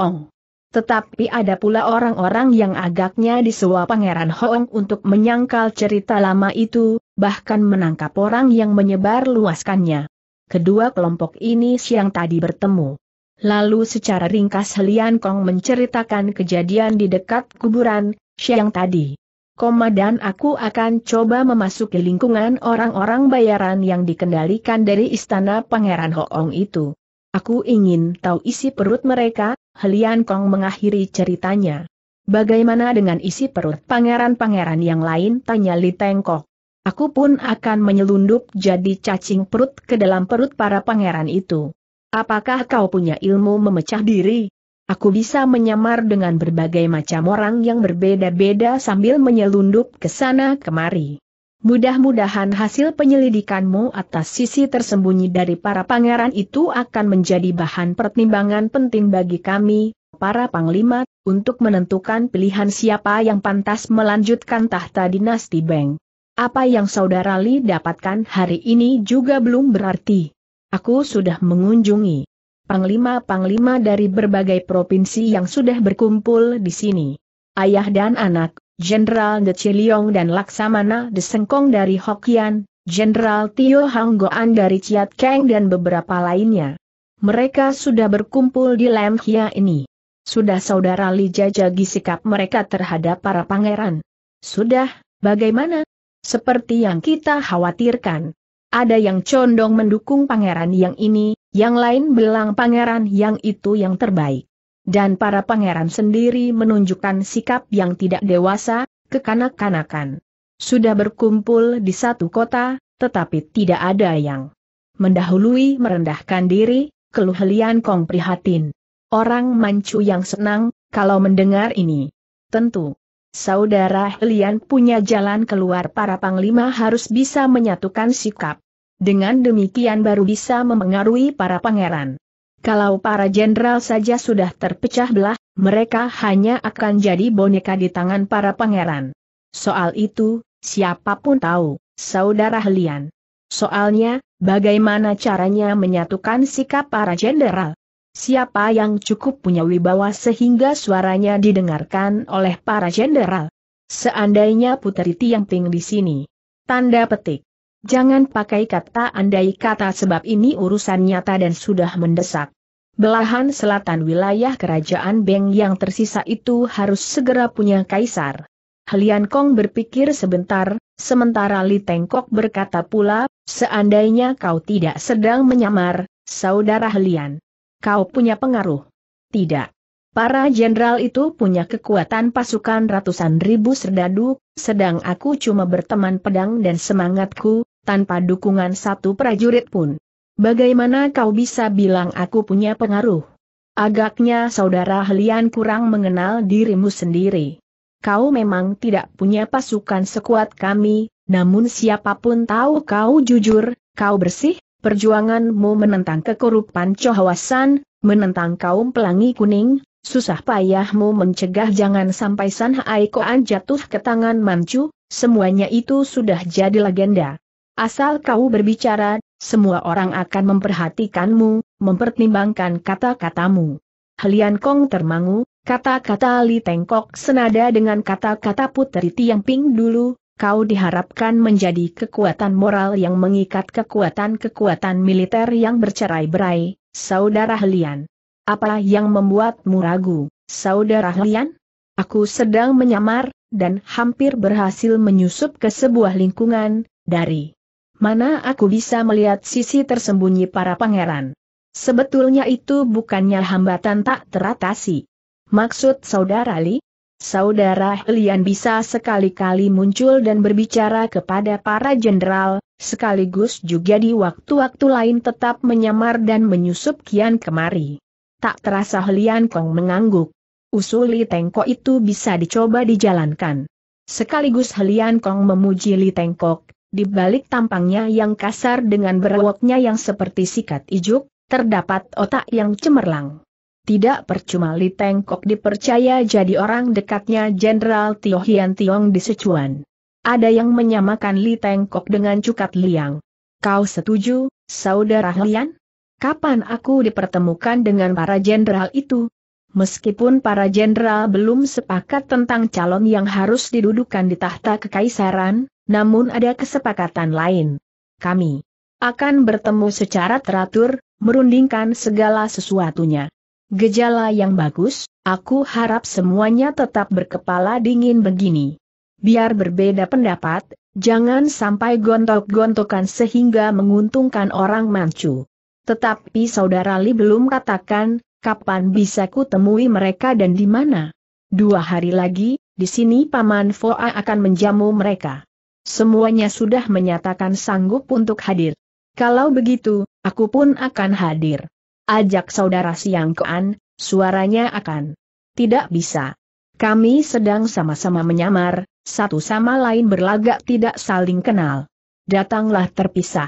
Tetapi ada pula orang-orang yang agaknya disewa pangeran Hoong untuk menyangkal cerita lama itu, bahkan menangkap orang yang menyebar luaskannya. Kedua kelompok ini siang tadi bertemu. Lalu secara ringkas Helian Kong menceritakan kejadian di dekat kuburan, siang tadi. Koma dan aku akan coba memasuki lingkungan orang-orang bayaran yang dikendalikan dari istana Pangeran Hoong itu. Aku ingin tahu isi perut mereka, Helian Kong mengakhiri ceritanya. Bagaimana dengan isi perut pangeran-pangeran yang lain? Tanya Li Tengkok. Aku pun akan menyelundup jadi cacing perut ke dalam perut para pangeran itu. Apakah kau punya ilmu memecah diri? Aku bisa menyamar dengan berbagai macam orang yang berbeda-beda sambil menyelundup ke sana kemari. Mudah-mudahan hasil penyelidikanmu atas sisi tersembunyi dari para pangeran itu akan menjadi bahan pertimbangan penting bagi kami, para panglima, untuk menentukan pilihan siapa yang pantas melanjutkan tahta dinasti Beng. Apa yang saudara Li dapatkan hari ini juga belum berarti. Aku sudah mengunjungi panglima-panglima dari berbagai provinsi yang sudah berkumpul di sini. Ayah dan anak, Jenderal De Chiliong dan Laksamana De Sengkong dari Hokian, Jenderal Tio Hanggoan dari Chiat Kang dan beberapa lainnya. Mereka sudah berkumpul di Lemhia ini. Sudah saudara Li jajagi sikap mereka terhadap para pangeran. Sudah, bagaimana? Seperti yang kita khawatirkan. Ada yang condong mendukung pangeran yang ini, yang lain bilang pangeran yang itu yang terbaik. Dan para pangeran sendiri menunjukkan sikap yang tidak dewasa, kekanak-kanakan. Sudah berkumpul di satu kota, tetapi tidak ada yang mendahului merendahkan diri, keluh kong prihatin. Orang mancu yang senang, kalau mendengar ini. Tentu, Saudara Helian punya jalan keluar para panglima harus bisa menyatukan sikap. Dengan demikian baru bisa memengaruhi para pangeran. Kalau para jenderal saja sudah terpecah belah, mereka hanya akan jadi boneka di tangan para pangeran. Soal itu, siapapun tahu, Saudara Helian. Soalnya, bagaimana caranya menyatukan sikap para jenderal? Siapa yang cukup punya wibawa sehingga suaranya didengarkan oleh para jenderal? Seandainya Putri Tiangping di sini. Tanda petik. Jangan pakai kata andai kata sebab ini urusan nyata dan sudah mendesak. Belahan selatan wilayah kerajaan Beng yang tersisa itu harus segera punya kaisar. Helian Kong berpikir sebentar, sementara Li Tengkok berkata pula, seandainya kau tidak sedang menyamar, saudara Helian. Kau punya pengaruh? Tidak. Para jenderal itu punya kekuatan pasukan ratusan ribu serdadu, sedang aku cuma berteman pedang dan semangatku, tanpa dukungan satu prajurit pun. Bagaimana kau bisa bilang aku punya pengaruh? Agaknya saudara Helian kurang mengenal dirimu sendiri. Kau memang tidak punya pasukan sekuat kami, namun siapapun tahu kau jujur, kau bersih, perjuanganmu menentang kekorupan Cohawasan, menentang kaum pelangi kuning, susah payahmu mencegah jangan sampai San Haikoan jatuh ke tangan mancu. semuanya itu sudah jadi legenda. Asal kau berbicara, semua orang akan memperhatikanmu, mempertimbangkan kata-katamu. Helian Kong termangu, kata-kata Li Tengkok senada dengan kata-kata Putri Tiang Ping dulu, kau diharapkan menjadi kekuatan moral yang mengikat kekuatan-kekuatan militer yang bercerai-berai, Saudara Helian. Apa yang membuatmu ragu, Saudara Helian? Aku sedang menyamar, dan hampir berhasil menyusup ke sebuah lingkungan, dari mana aku bisa melihat sisi tersembunyi para pangeran. Sebetulnya itu bukannya hambatan tak teratasi. Maksud saudara Li, Saudara Helian bisa sekali-kali muncul dan berbicara kepada para jenderal, sekaligus juga di waktu-waktu lain tetap menyamar dan menyusup kian kemari. Tak terasa Helian Kong mengangguk. Usul Li Tengkok itu bisa dicoba dijalankan. Sekaligus Helian Kong memuji Li Tengkok, di balik tampangnya yang kasar dengan berwoknya yang seperti sikat ijuk, terdapat otak yang cemerlang. Tidak percuma Li Tengkok dipercaya jadi orang dekatnya Jenderal Tio Hian Tiong di Sichuan. Ada yang menyamakan Li Tengkok dengan Cukat Liang. Kau setuju, Saudara Lian? Kapan aku dipertemukan dengan para jenderal itu? Meskipun para jenderal belum sepakat tentang calon yang harus didudukan di tahta kekaisaran, namun ada kesepakatan lain. Kami akan bertemu secara teratur, merundingkan segala sesuatunya. Gejala yang bagus, aku harap semuanya tetap berkepala dingin begini. Biar berbeda pendapat, jangan sampai gontok-gontokan sehingga menguntungkan orang mancu. Tetapi saudara Li belum katakan, kapan bisa ku temui mereka dan di mana. Dua hari lagi, di sini Paman Foa akan menjamu mereka. Semuanya sudah menyatakan sanggup untuk hadir. Kalau begitu, aku pun akan hadir. Ajak saudara Siang Kean, suaranya akan. Tidak bisa. Kami sedang sama-sama menyamar, satu sama lain berlagak tidak saling kenal. Datanglah terpisah.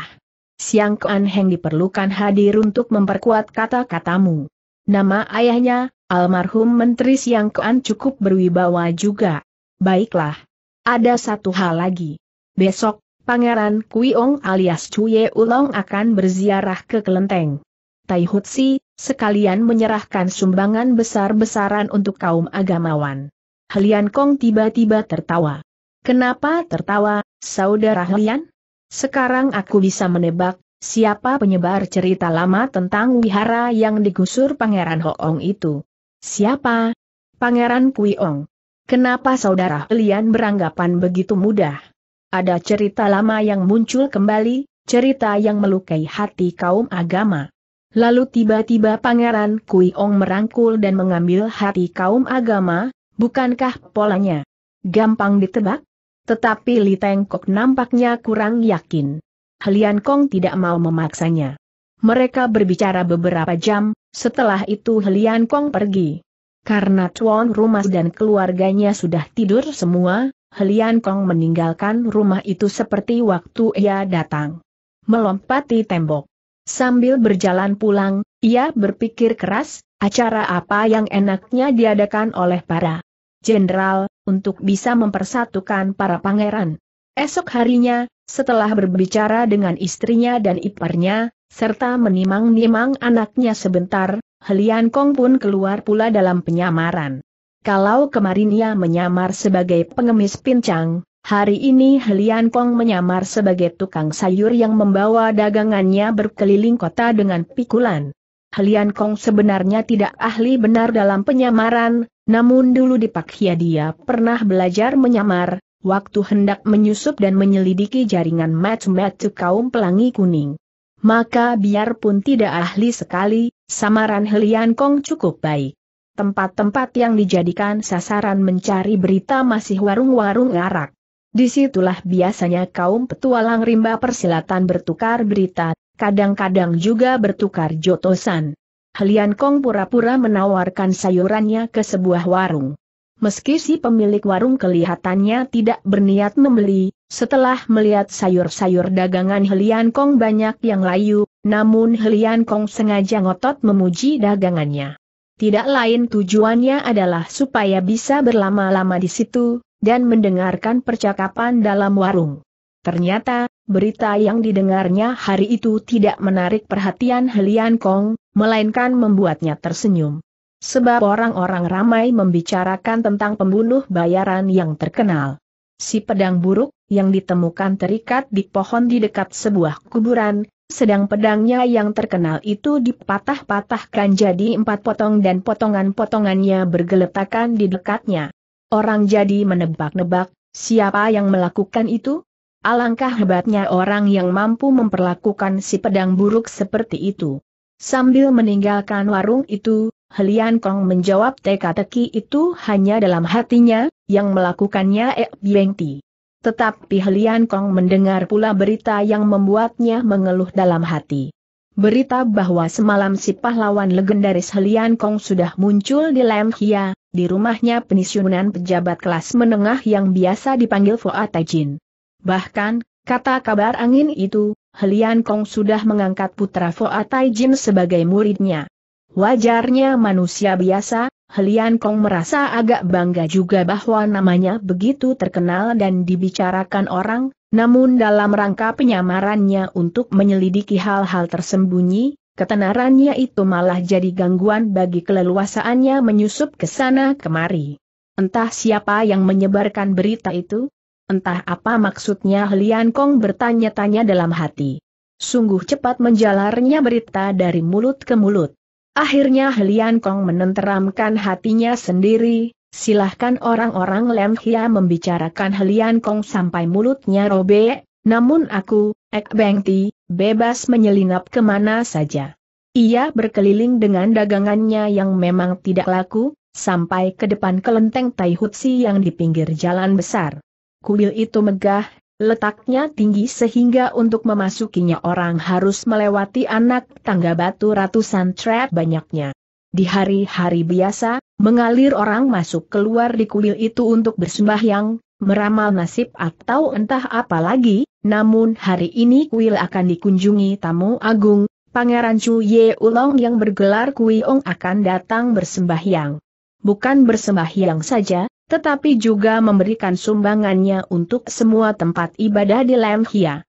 Siang Kean Heng diperlukan hadir untuk memperkuat kata-katamu. Nama ayahnya, almarhum Menteri Siang Kean cukup berwibawa juga. Baiklah. Ada satu hal lagi. Besok, Pangeran Kuiong alias Cuye Ulong akan berziarah ke kelenteng. Tai Hutsi, sekalian menyerahkan sumbangan besar-besaran untuk kaum agamawan. Helian Kong tiba-tiba tertawa. Kenapa tertawa, saudara Helian? Sekarang aku bisa menebak, siapa penyebar cerita lama tentang wihara yang digusur Pangeran Hoong itu. Siapa? Pangeran Kui Kuiong. Kenapa saudara Helian beranggapan begitu mudah? Ada cerita lama yang muncul kembali, cerita yang melukai hati kaum agama. Lalu tiba-tiba Pangeran Kui Ong merangkul dan mengambil hati kaum agama, bukankah polanya? Gampang ditebak? Tetapi Li Tengkok nampaknya kurang yakin. Helian Kong tidak mau memaksanya. Mereka berbicara beberapa jam, setelah itu Helian Kong pergi. Karena tuan rumah dan keluarganya sudah tidur semua, Helian Kong meninggalkan rumah itu seperti waktu ia datang. Melompati tembok. Sambil berjalan pulang, ia berpikir keras, acara apa yang enaknya diadakan oleh para jenderal, untuk bisa mempersatukan para pangeran. Esok harinya, setelah berbicara dengan istrinya dan iparnya, serta menimang-nimang anaknya sebentar, Helian Kong pun keluar pula dalam penyamaran. Kalau kemarin ia menyamar sebagai pengemis pincang, Hari ini Helian Kong menyamar sebagai tukang sayur yang membawa dagangannya berkeliling kota dengan pikulan. Helian Kong sebenarnya tidak ahli benar dalam penyamaran, namun dulu di Pak Hia dia pernah belajar menyamar, waktu hendak menyusup dan menyelidiki jaringan match-match kaum pelangi kuning. Maka biarpun tidak ahli sekali, samaran Helian Kong cukup baik. Tempat-tempat yang dijadikan sasaran mencari berita masih warung-warung arak. Disitulah biasanya kaum petualang rimba persilatan bertukar berita, kadang-kadang juga bertukar jotosan. Helian Kong pura-pura menawarkan sayurannya ke sebuah warung. Meski si pemilik warung kelihatannya tidak berniat membeli, setelah melihat sayur-sayur dagangan Helian Kong banyak yang layu, namun Helian Kong sengaja ngotot memuji dagangannya. Tidak lain tujuannya adalah supaya bisa berlama-lama di situ, dan mendengarkan percakapan dalam warung. Ternyata, berita yang didengarnya hari itu tidak menarik perhatian Helian Kong, melainkan membuatnya tersenyum. Sebab orang-orang ramai membicarakan tentang pembunuh bayaran yang terkenal. Si pedang buruk, yang ditemukan terikat di pohon di dekat sebuah kuburan, sedang pedangnya yang terkenal itu dipatah-patahkan jadi empat potong dan potongan-potongannya bergeletakan di dekatnya. Orang jadi menebak-nebak, siapa yang melakukan itu? Alangkah hebatnya orang yang mampu memperlakukan si pedang buruk seperti itu. Sambil meninggalkan warung itu, Helian Kong menjawab teka-teki itu hanya dalam hatinya, yang melakukannya Ek Bieng Ti. Tetapi Helian Kong mendengar pula berita yang membuatnya mengeluh dalam hati. Berita bahwa semalam si pahlawan legendaris Helian Kong sudah muncul di Lam Hia, di rumahnya pensiunan pejabat kelas menengah yang biasa dipanggil Fuad Tajin. Bahkan, kata kabar angin itu, Helian Kong sudah mengangkat putra Fuad Tajin sebagai muridnya. Wajarnya manusia biasa, Helian Kong merasa agak bangga juga bahwa namanya begitu terkenal dan dibicarakan orang, namun dalam rangka penyamarannya untuk menyelidiki hal-hal tersembunyi, ketenarannya itu malah jadi gangguan bagi keleluasaannya menyusup ke sana kemari. Entah siapa yang menyebarkan berita itu? Entah apa maksudnya Lian Kong bertanya-tanya dalam hati. Sungguh cepat menjalarnya berita dari mulut ke mulut. Akhirnya Lian Kong menenteramkan hatinya sendiri, silahkan orang-orang Lem Hia membicarakan Lian Kong sampai mulutnya robek, namun aku, Ek Bengti, bebas menyelinap kemana saja. Ia berkeliling dengan dagangannya yang memang tidak laku, sampai ke depan kelenteng Tai Taihutsi yang di pinggir jalan besar. Kuil itu megah, letaknya tinggi sehingga untuk memasukinya orang harus melewati anak tangga batu ratusan trap banyaknya. Di hari-hari biasa, mengalir orang masuk keluar di kuil itu untuk bersembahyang, meramal nasib atau entah apa lagi, namun hari ini kuil akan dikunjungi tamu agung, Pangeran Chu Ye Ulong yang bergelar Kui Ong akan datang bersembahyang. Bukan bersembahyang saja, tetapi juga memberikan sumbangannya untuk semua tempat ibadah di Hia.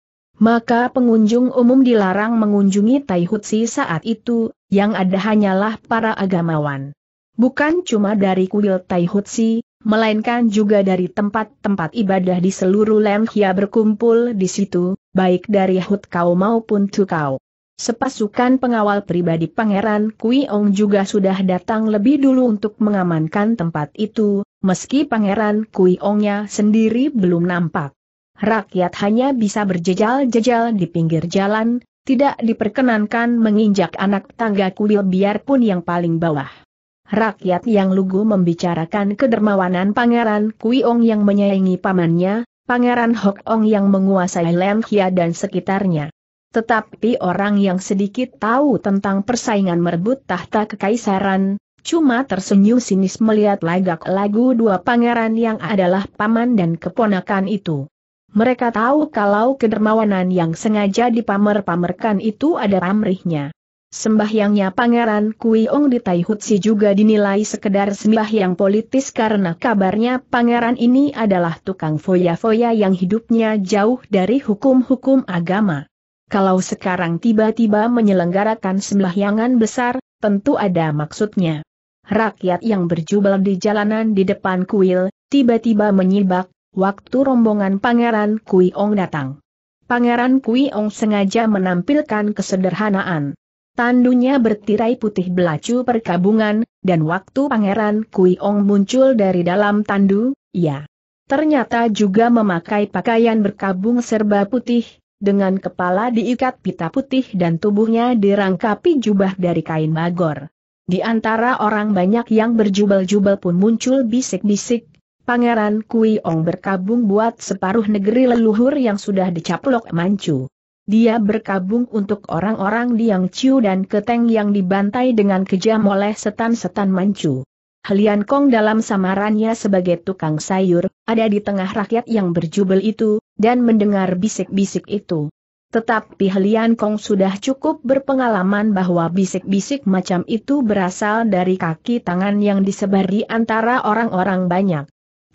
Maka pengunjung umum dilarang mengunjungi Taihutsi saat itu, yang ada hanyalah para agamawan. Bukan cuma dari kuil Taihutsi, melainkan juga dari tempat-tempat ibadah di seluruh Lenghia berkumpul di situ, baik dari Hut Kau maupun Tukau. Sepasukan pengawal pribadi Pangeran Kui Ong juga sudah datang lebih dulu untuk mengamankan tempat itu, meski Pangeran Kui Ongnya sendiri belum nampak. Rakyat hanya bisa berjejal-jejal di pinggir jalan, tidak diperkenankan menginjak anak tangga kuil biarpun yang paling bawah. Rakyat yang lugu membicarakan kedermawanan Pangeran Kuiong yang menyaingi pamannya, Pangeran Hok Ong yang menguasai Hia dan sekitarnya. Tetapi orang yang sedikit tahu tentang persaingan merebut tahta kekaisaran, cuma tersenyum sinis melihat lagak lagu dua pangeran yang adalah paman dan keponakan itu. Mereka tahu kalau kedermawanan yang sengaja dipamer-pamerkan itu ada pamrihnya. Sembahyangnya Pangeran Kui Ong di Taihutsi juga dinilai sekedar sembahyang politis karena kabarnya pangeran ini adalah tukang foya-foya yang hidupnya jauh dari hukum-hukum agama. Kalau sekarang tiba-tiba menyelenggarakan sembahyangan besar, tentu ada maksudnya. Rakyat yang berjubel di jalanan di depan kuil, tiba-tiba menyibak, waktu rombongan Pangeran Kui Ong datang. Pangeran Kui Ong sengaja menampilkan kesederhanaan. Tandunya bertirai putih belacu perkabungan, dan waktu Pangeran Kui Ong muncul dari dalam tandu, ya. Ternyata juga memakai pakaian berkabung serba putih, dengan kepala diikat pita putih dan tubuhnya dirangkapi jubah dari kain magor. Di antara orang banyak yang berjubel-jubel pun muncul bisik-bisik, Pangeran Kui Ong berkabung buat separuh negeri leluhur yang sudah dicaplok mancu. Dia berkabung untuk orang-orang Liang Chiu dan Keteng yang dibantai dengan kejam oleh setan-setan Manchu. Helian Kong dalam samarannya sebagai tukang sayur, ada di tengah rakyat yang berjubel itu, dan mendengar bisik-bisik itu. Tetapi Helian Kong sudah cukup berpengalaman bahwa bisik-bisik macam itu berasal dari kaki tangan yang disebar di antara orang-orang banyak.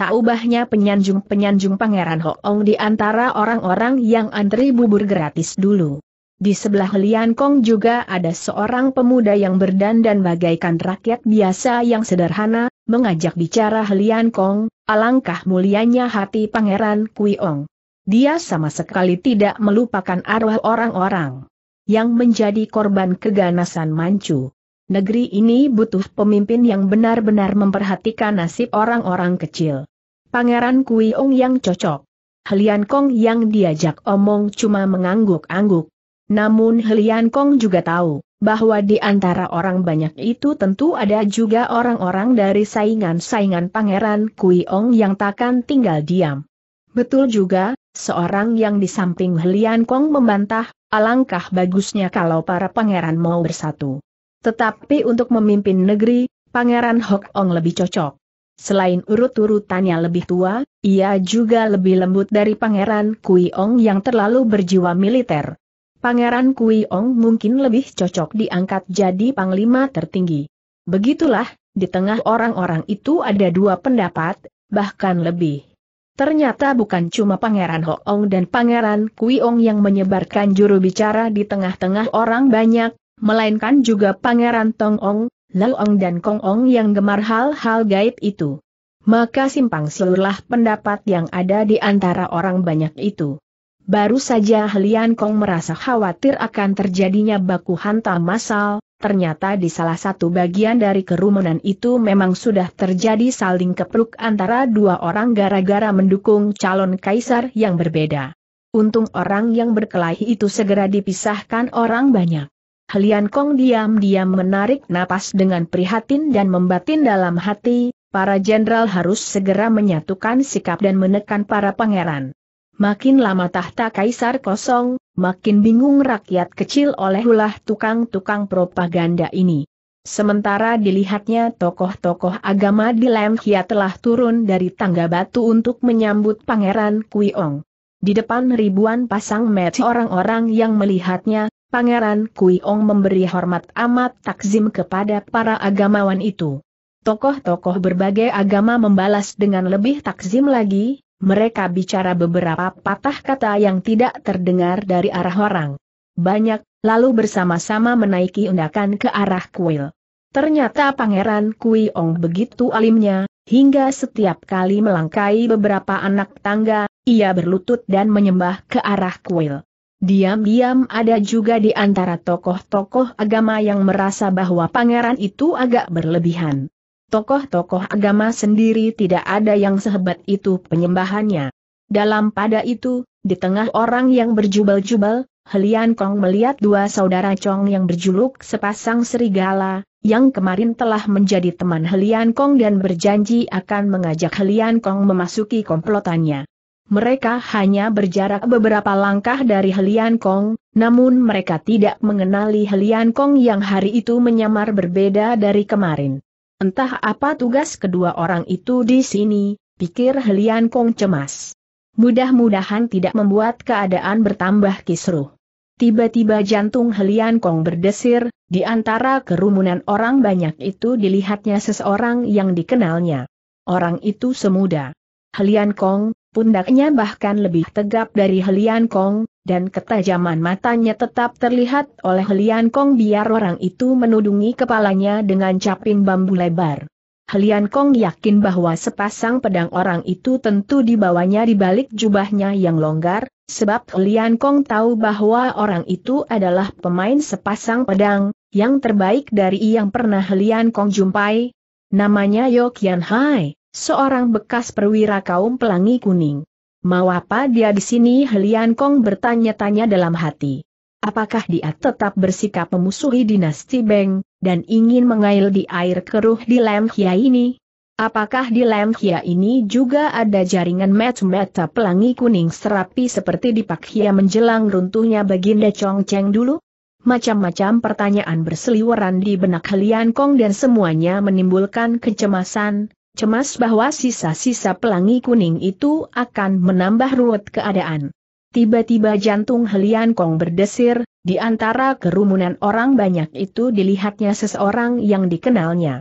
Tak ubahnya penyanjung-penyanjung Pangeran Hoong di antara orang-orang yang antri bubur gratis dulu. Di sebelah Lian Kong juga ada seorang pemuda yang berdandan bagaikan rakyat biasa yang sederhana, mengajak bicara Lian Kong, alangkah mulianya hati Pangeran Kui Kuiong. Dia sama sekali tidak melupakan arwah orang-orang yang menjadi korban keganasan Manchu. Negeri ini butuh pemimpin yang benar-benar memperhatikan nasib orang-orang kecil. Pangeran Kui Ong yang cocok. Helian Kong yang diajak omong cuma mengangguk-angguk. Namun Helian Kong juga tahu, bahwa di antara orang banyak itu tentu ada juga orang-orang dari saingan-saingan pangeran Kui Ong yang takkan tinggal diam. Betul juga, seorang yang di samping Helian Kong membantah, alangkah bagusnya kalau para pangeran mau bersatu. Tetapi untuk memimpin negeri, Pangeran Hok Ong lebih cocok. Selain urut-urutannya lebih tua, ia juga lebih lembut dari Pangeran Kui Ong yang terlalu berjiwa militer. Pangeran Kui Ong mungkin lebih cocok diangkat jadi panglima tertinggi. Begitulah, di tengah orang-orang itu ada dua pendapat, bahkan lebih. Ternyata bukan cuma Pangeran Hoong dan Pangeran Kui Ong yang menyebarkan juru bicara di tengah-tengah orang banyak, melainkan juga Pangeran Tong Ong, Ong dan Kong Ong yang gemar hal-hal gaib itu. Maka simpang siurlah pendapat yang ada di antara orang banyak itu. Baru saja Lian Kong merasa khawatir akan terjadinya baku hantam massal, ternyata di salah satu bagian dari kerumunan itu memang sudah terjadi saling kepruk antara dua orang gara-gara mendukung calon kaisar yang berbeda. Untung orang yang berkelahi itu segera dipisahkan orang banyak. Helian Kong diam-diam menarik napas dengan prihatin dan membatin dalam hati, para jenderal harus segera menyatukan sikap dan menekan para pangeran. Makin lama tahta kaisar kosong, makin bingung rakyat kecil oleh ulah tukang-tukang propaganda ini. Sementara dilihatnya tokoh-tokoh agama di Lemhia telah turun dari tangga batu untuk menyambut Pangeran Kui Kuiong. Di depan ribuan pasang mata orang-orang yang melihatnya, Pangeran Kui Ong memberi hormat amat takzim kepada para agamawan itu. Tokoh-tokoh berbagai agama membalas dengan lebih takzim lagi, mereka bicara beberapa patah kata yang tidak terdengar dari arah orang. Banyak, lalu bersama-sama menaiki undakan ke arah kuil. Ternyata Pangeran Kui Ong begitu alimnya, hingga setiap kali melangkai beberapa anak tangga, ia berlutut dan menyembah ke arah kuil. Diam-diam ada juga di antara tokoh-tokoh agama yang merasa bahwa pangeran itu agak berlebihan. Tokoh-tokoh agama sendiri tidak ada yang sehebat itu penyembahannya. Dalam pada itu, di tengah orang yang berjubel-jubel, Helian Kong melihat dua saudara Chong yang berjuluk sepasang serigala, yang kemarin telah menjadi teman Helian Kong dan berjanji akan mengajak Helian Kong memasuki komplotannya. Mereka hanya berjarak beberapa langkah dari Helian Kong, namun mereka tidak mengenali Helian Kong yang hari itu menyamar berbeda dari kemarin. Entah apa tugas kedua orang itu di sini, pikir Helian Kong cemas. Mudah-mudahan tidak membuat keadaan bertambah kisruh. Tiba-tiba jantung Helian Kong berdesir, di antara kerumunan orang banyak itu dilihatnya seseorang yang dikenalnya. Orang itu semuda. Helian Kong, Pundaknya bahkan lebih tegap dari Helian Kong, dan ketajaman matanya tetap terlihat oleh Helian Kong biar orang itu menudungi kepalanya dengan caping bambu lebar. Helian Kong yakin bahwa sepasang pedang orang itu tentu dibawanya di balik jubahnya yang longgar, sebab Helian Kong tahu bahwa orang itu adalah pemain sepasang pedang, yang terbaik dari yang pernah Helian Kong jumpai. Namanya Yokian Hai. Seorang bekas perwira kaum pelangi kuning. Mau apa dia di sini? Helian Kong bertanya-tanya dalam hati. Apakah dia tetap bersikap memusuhi dinasti Beng, dan ingin mengail di air keruh di Lemhia ini? Apakah di Lemhia ini juga ada jaringan meta-meta pelangi kuning serapi seperti di Pakhia menjelang runtuhnya Baginda Chongcheng dulu? Macam-macam pertanyaan berseliweran di benak Helian Kong dan semuanya menimbulkan kecemasan, cemas bahwa sisa-sisa pelangi kuning itu akan menambah ruwet keadaan. Tiba-tiba jantung Helian Kong berdesir, di antara kerumunan orang banyak itu dilihatnya seseorang yang dikenalnya.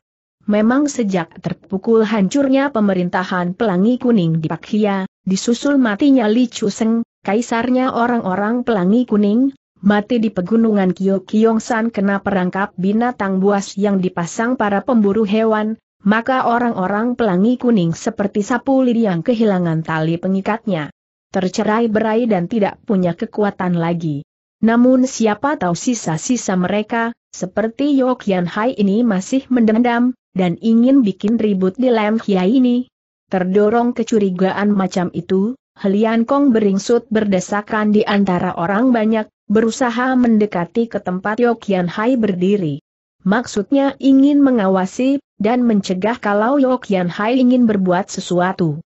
Memang sejak terpukul hancurnya pemerintahan pelangi kuning di Pakhia, disusul matinya Li Seng, kaisarnya orang-orang pelangi kuning, mati di pegunungan Kyo San kena perangkap binatang buas yang dipasang para pemburu hewan, maka orang-orang pelangi kuning seperti sapu lidi yang kehilangan tali pengikatnya. Tercerai berai dan tidak punya kekuatan lagi. Namun siapa tahu sisa-sisa mereka, seperti Yok Yan Hai ini masih mendendam, dan ingin bikin ribut di Lam Hia ini. Terdorong kecurigaan macam itu, Helian Kong beringsut berdesakan di antara orang banyak, berusaha mendekati ke tempat Yok Yan Hai berdiri maksudnya ingin mengawasi, dan mencegah kalau Yok Yan Hai ingin berbuat sesuatu.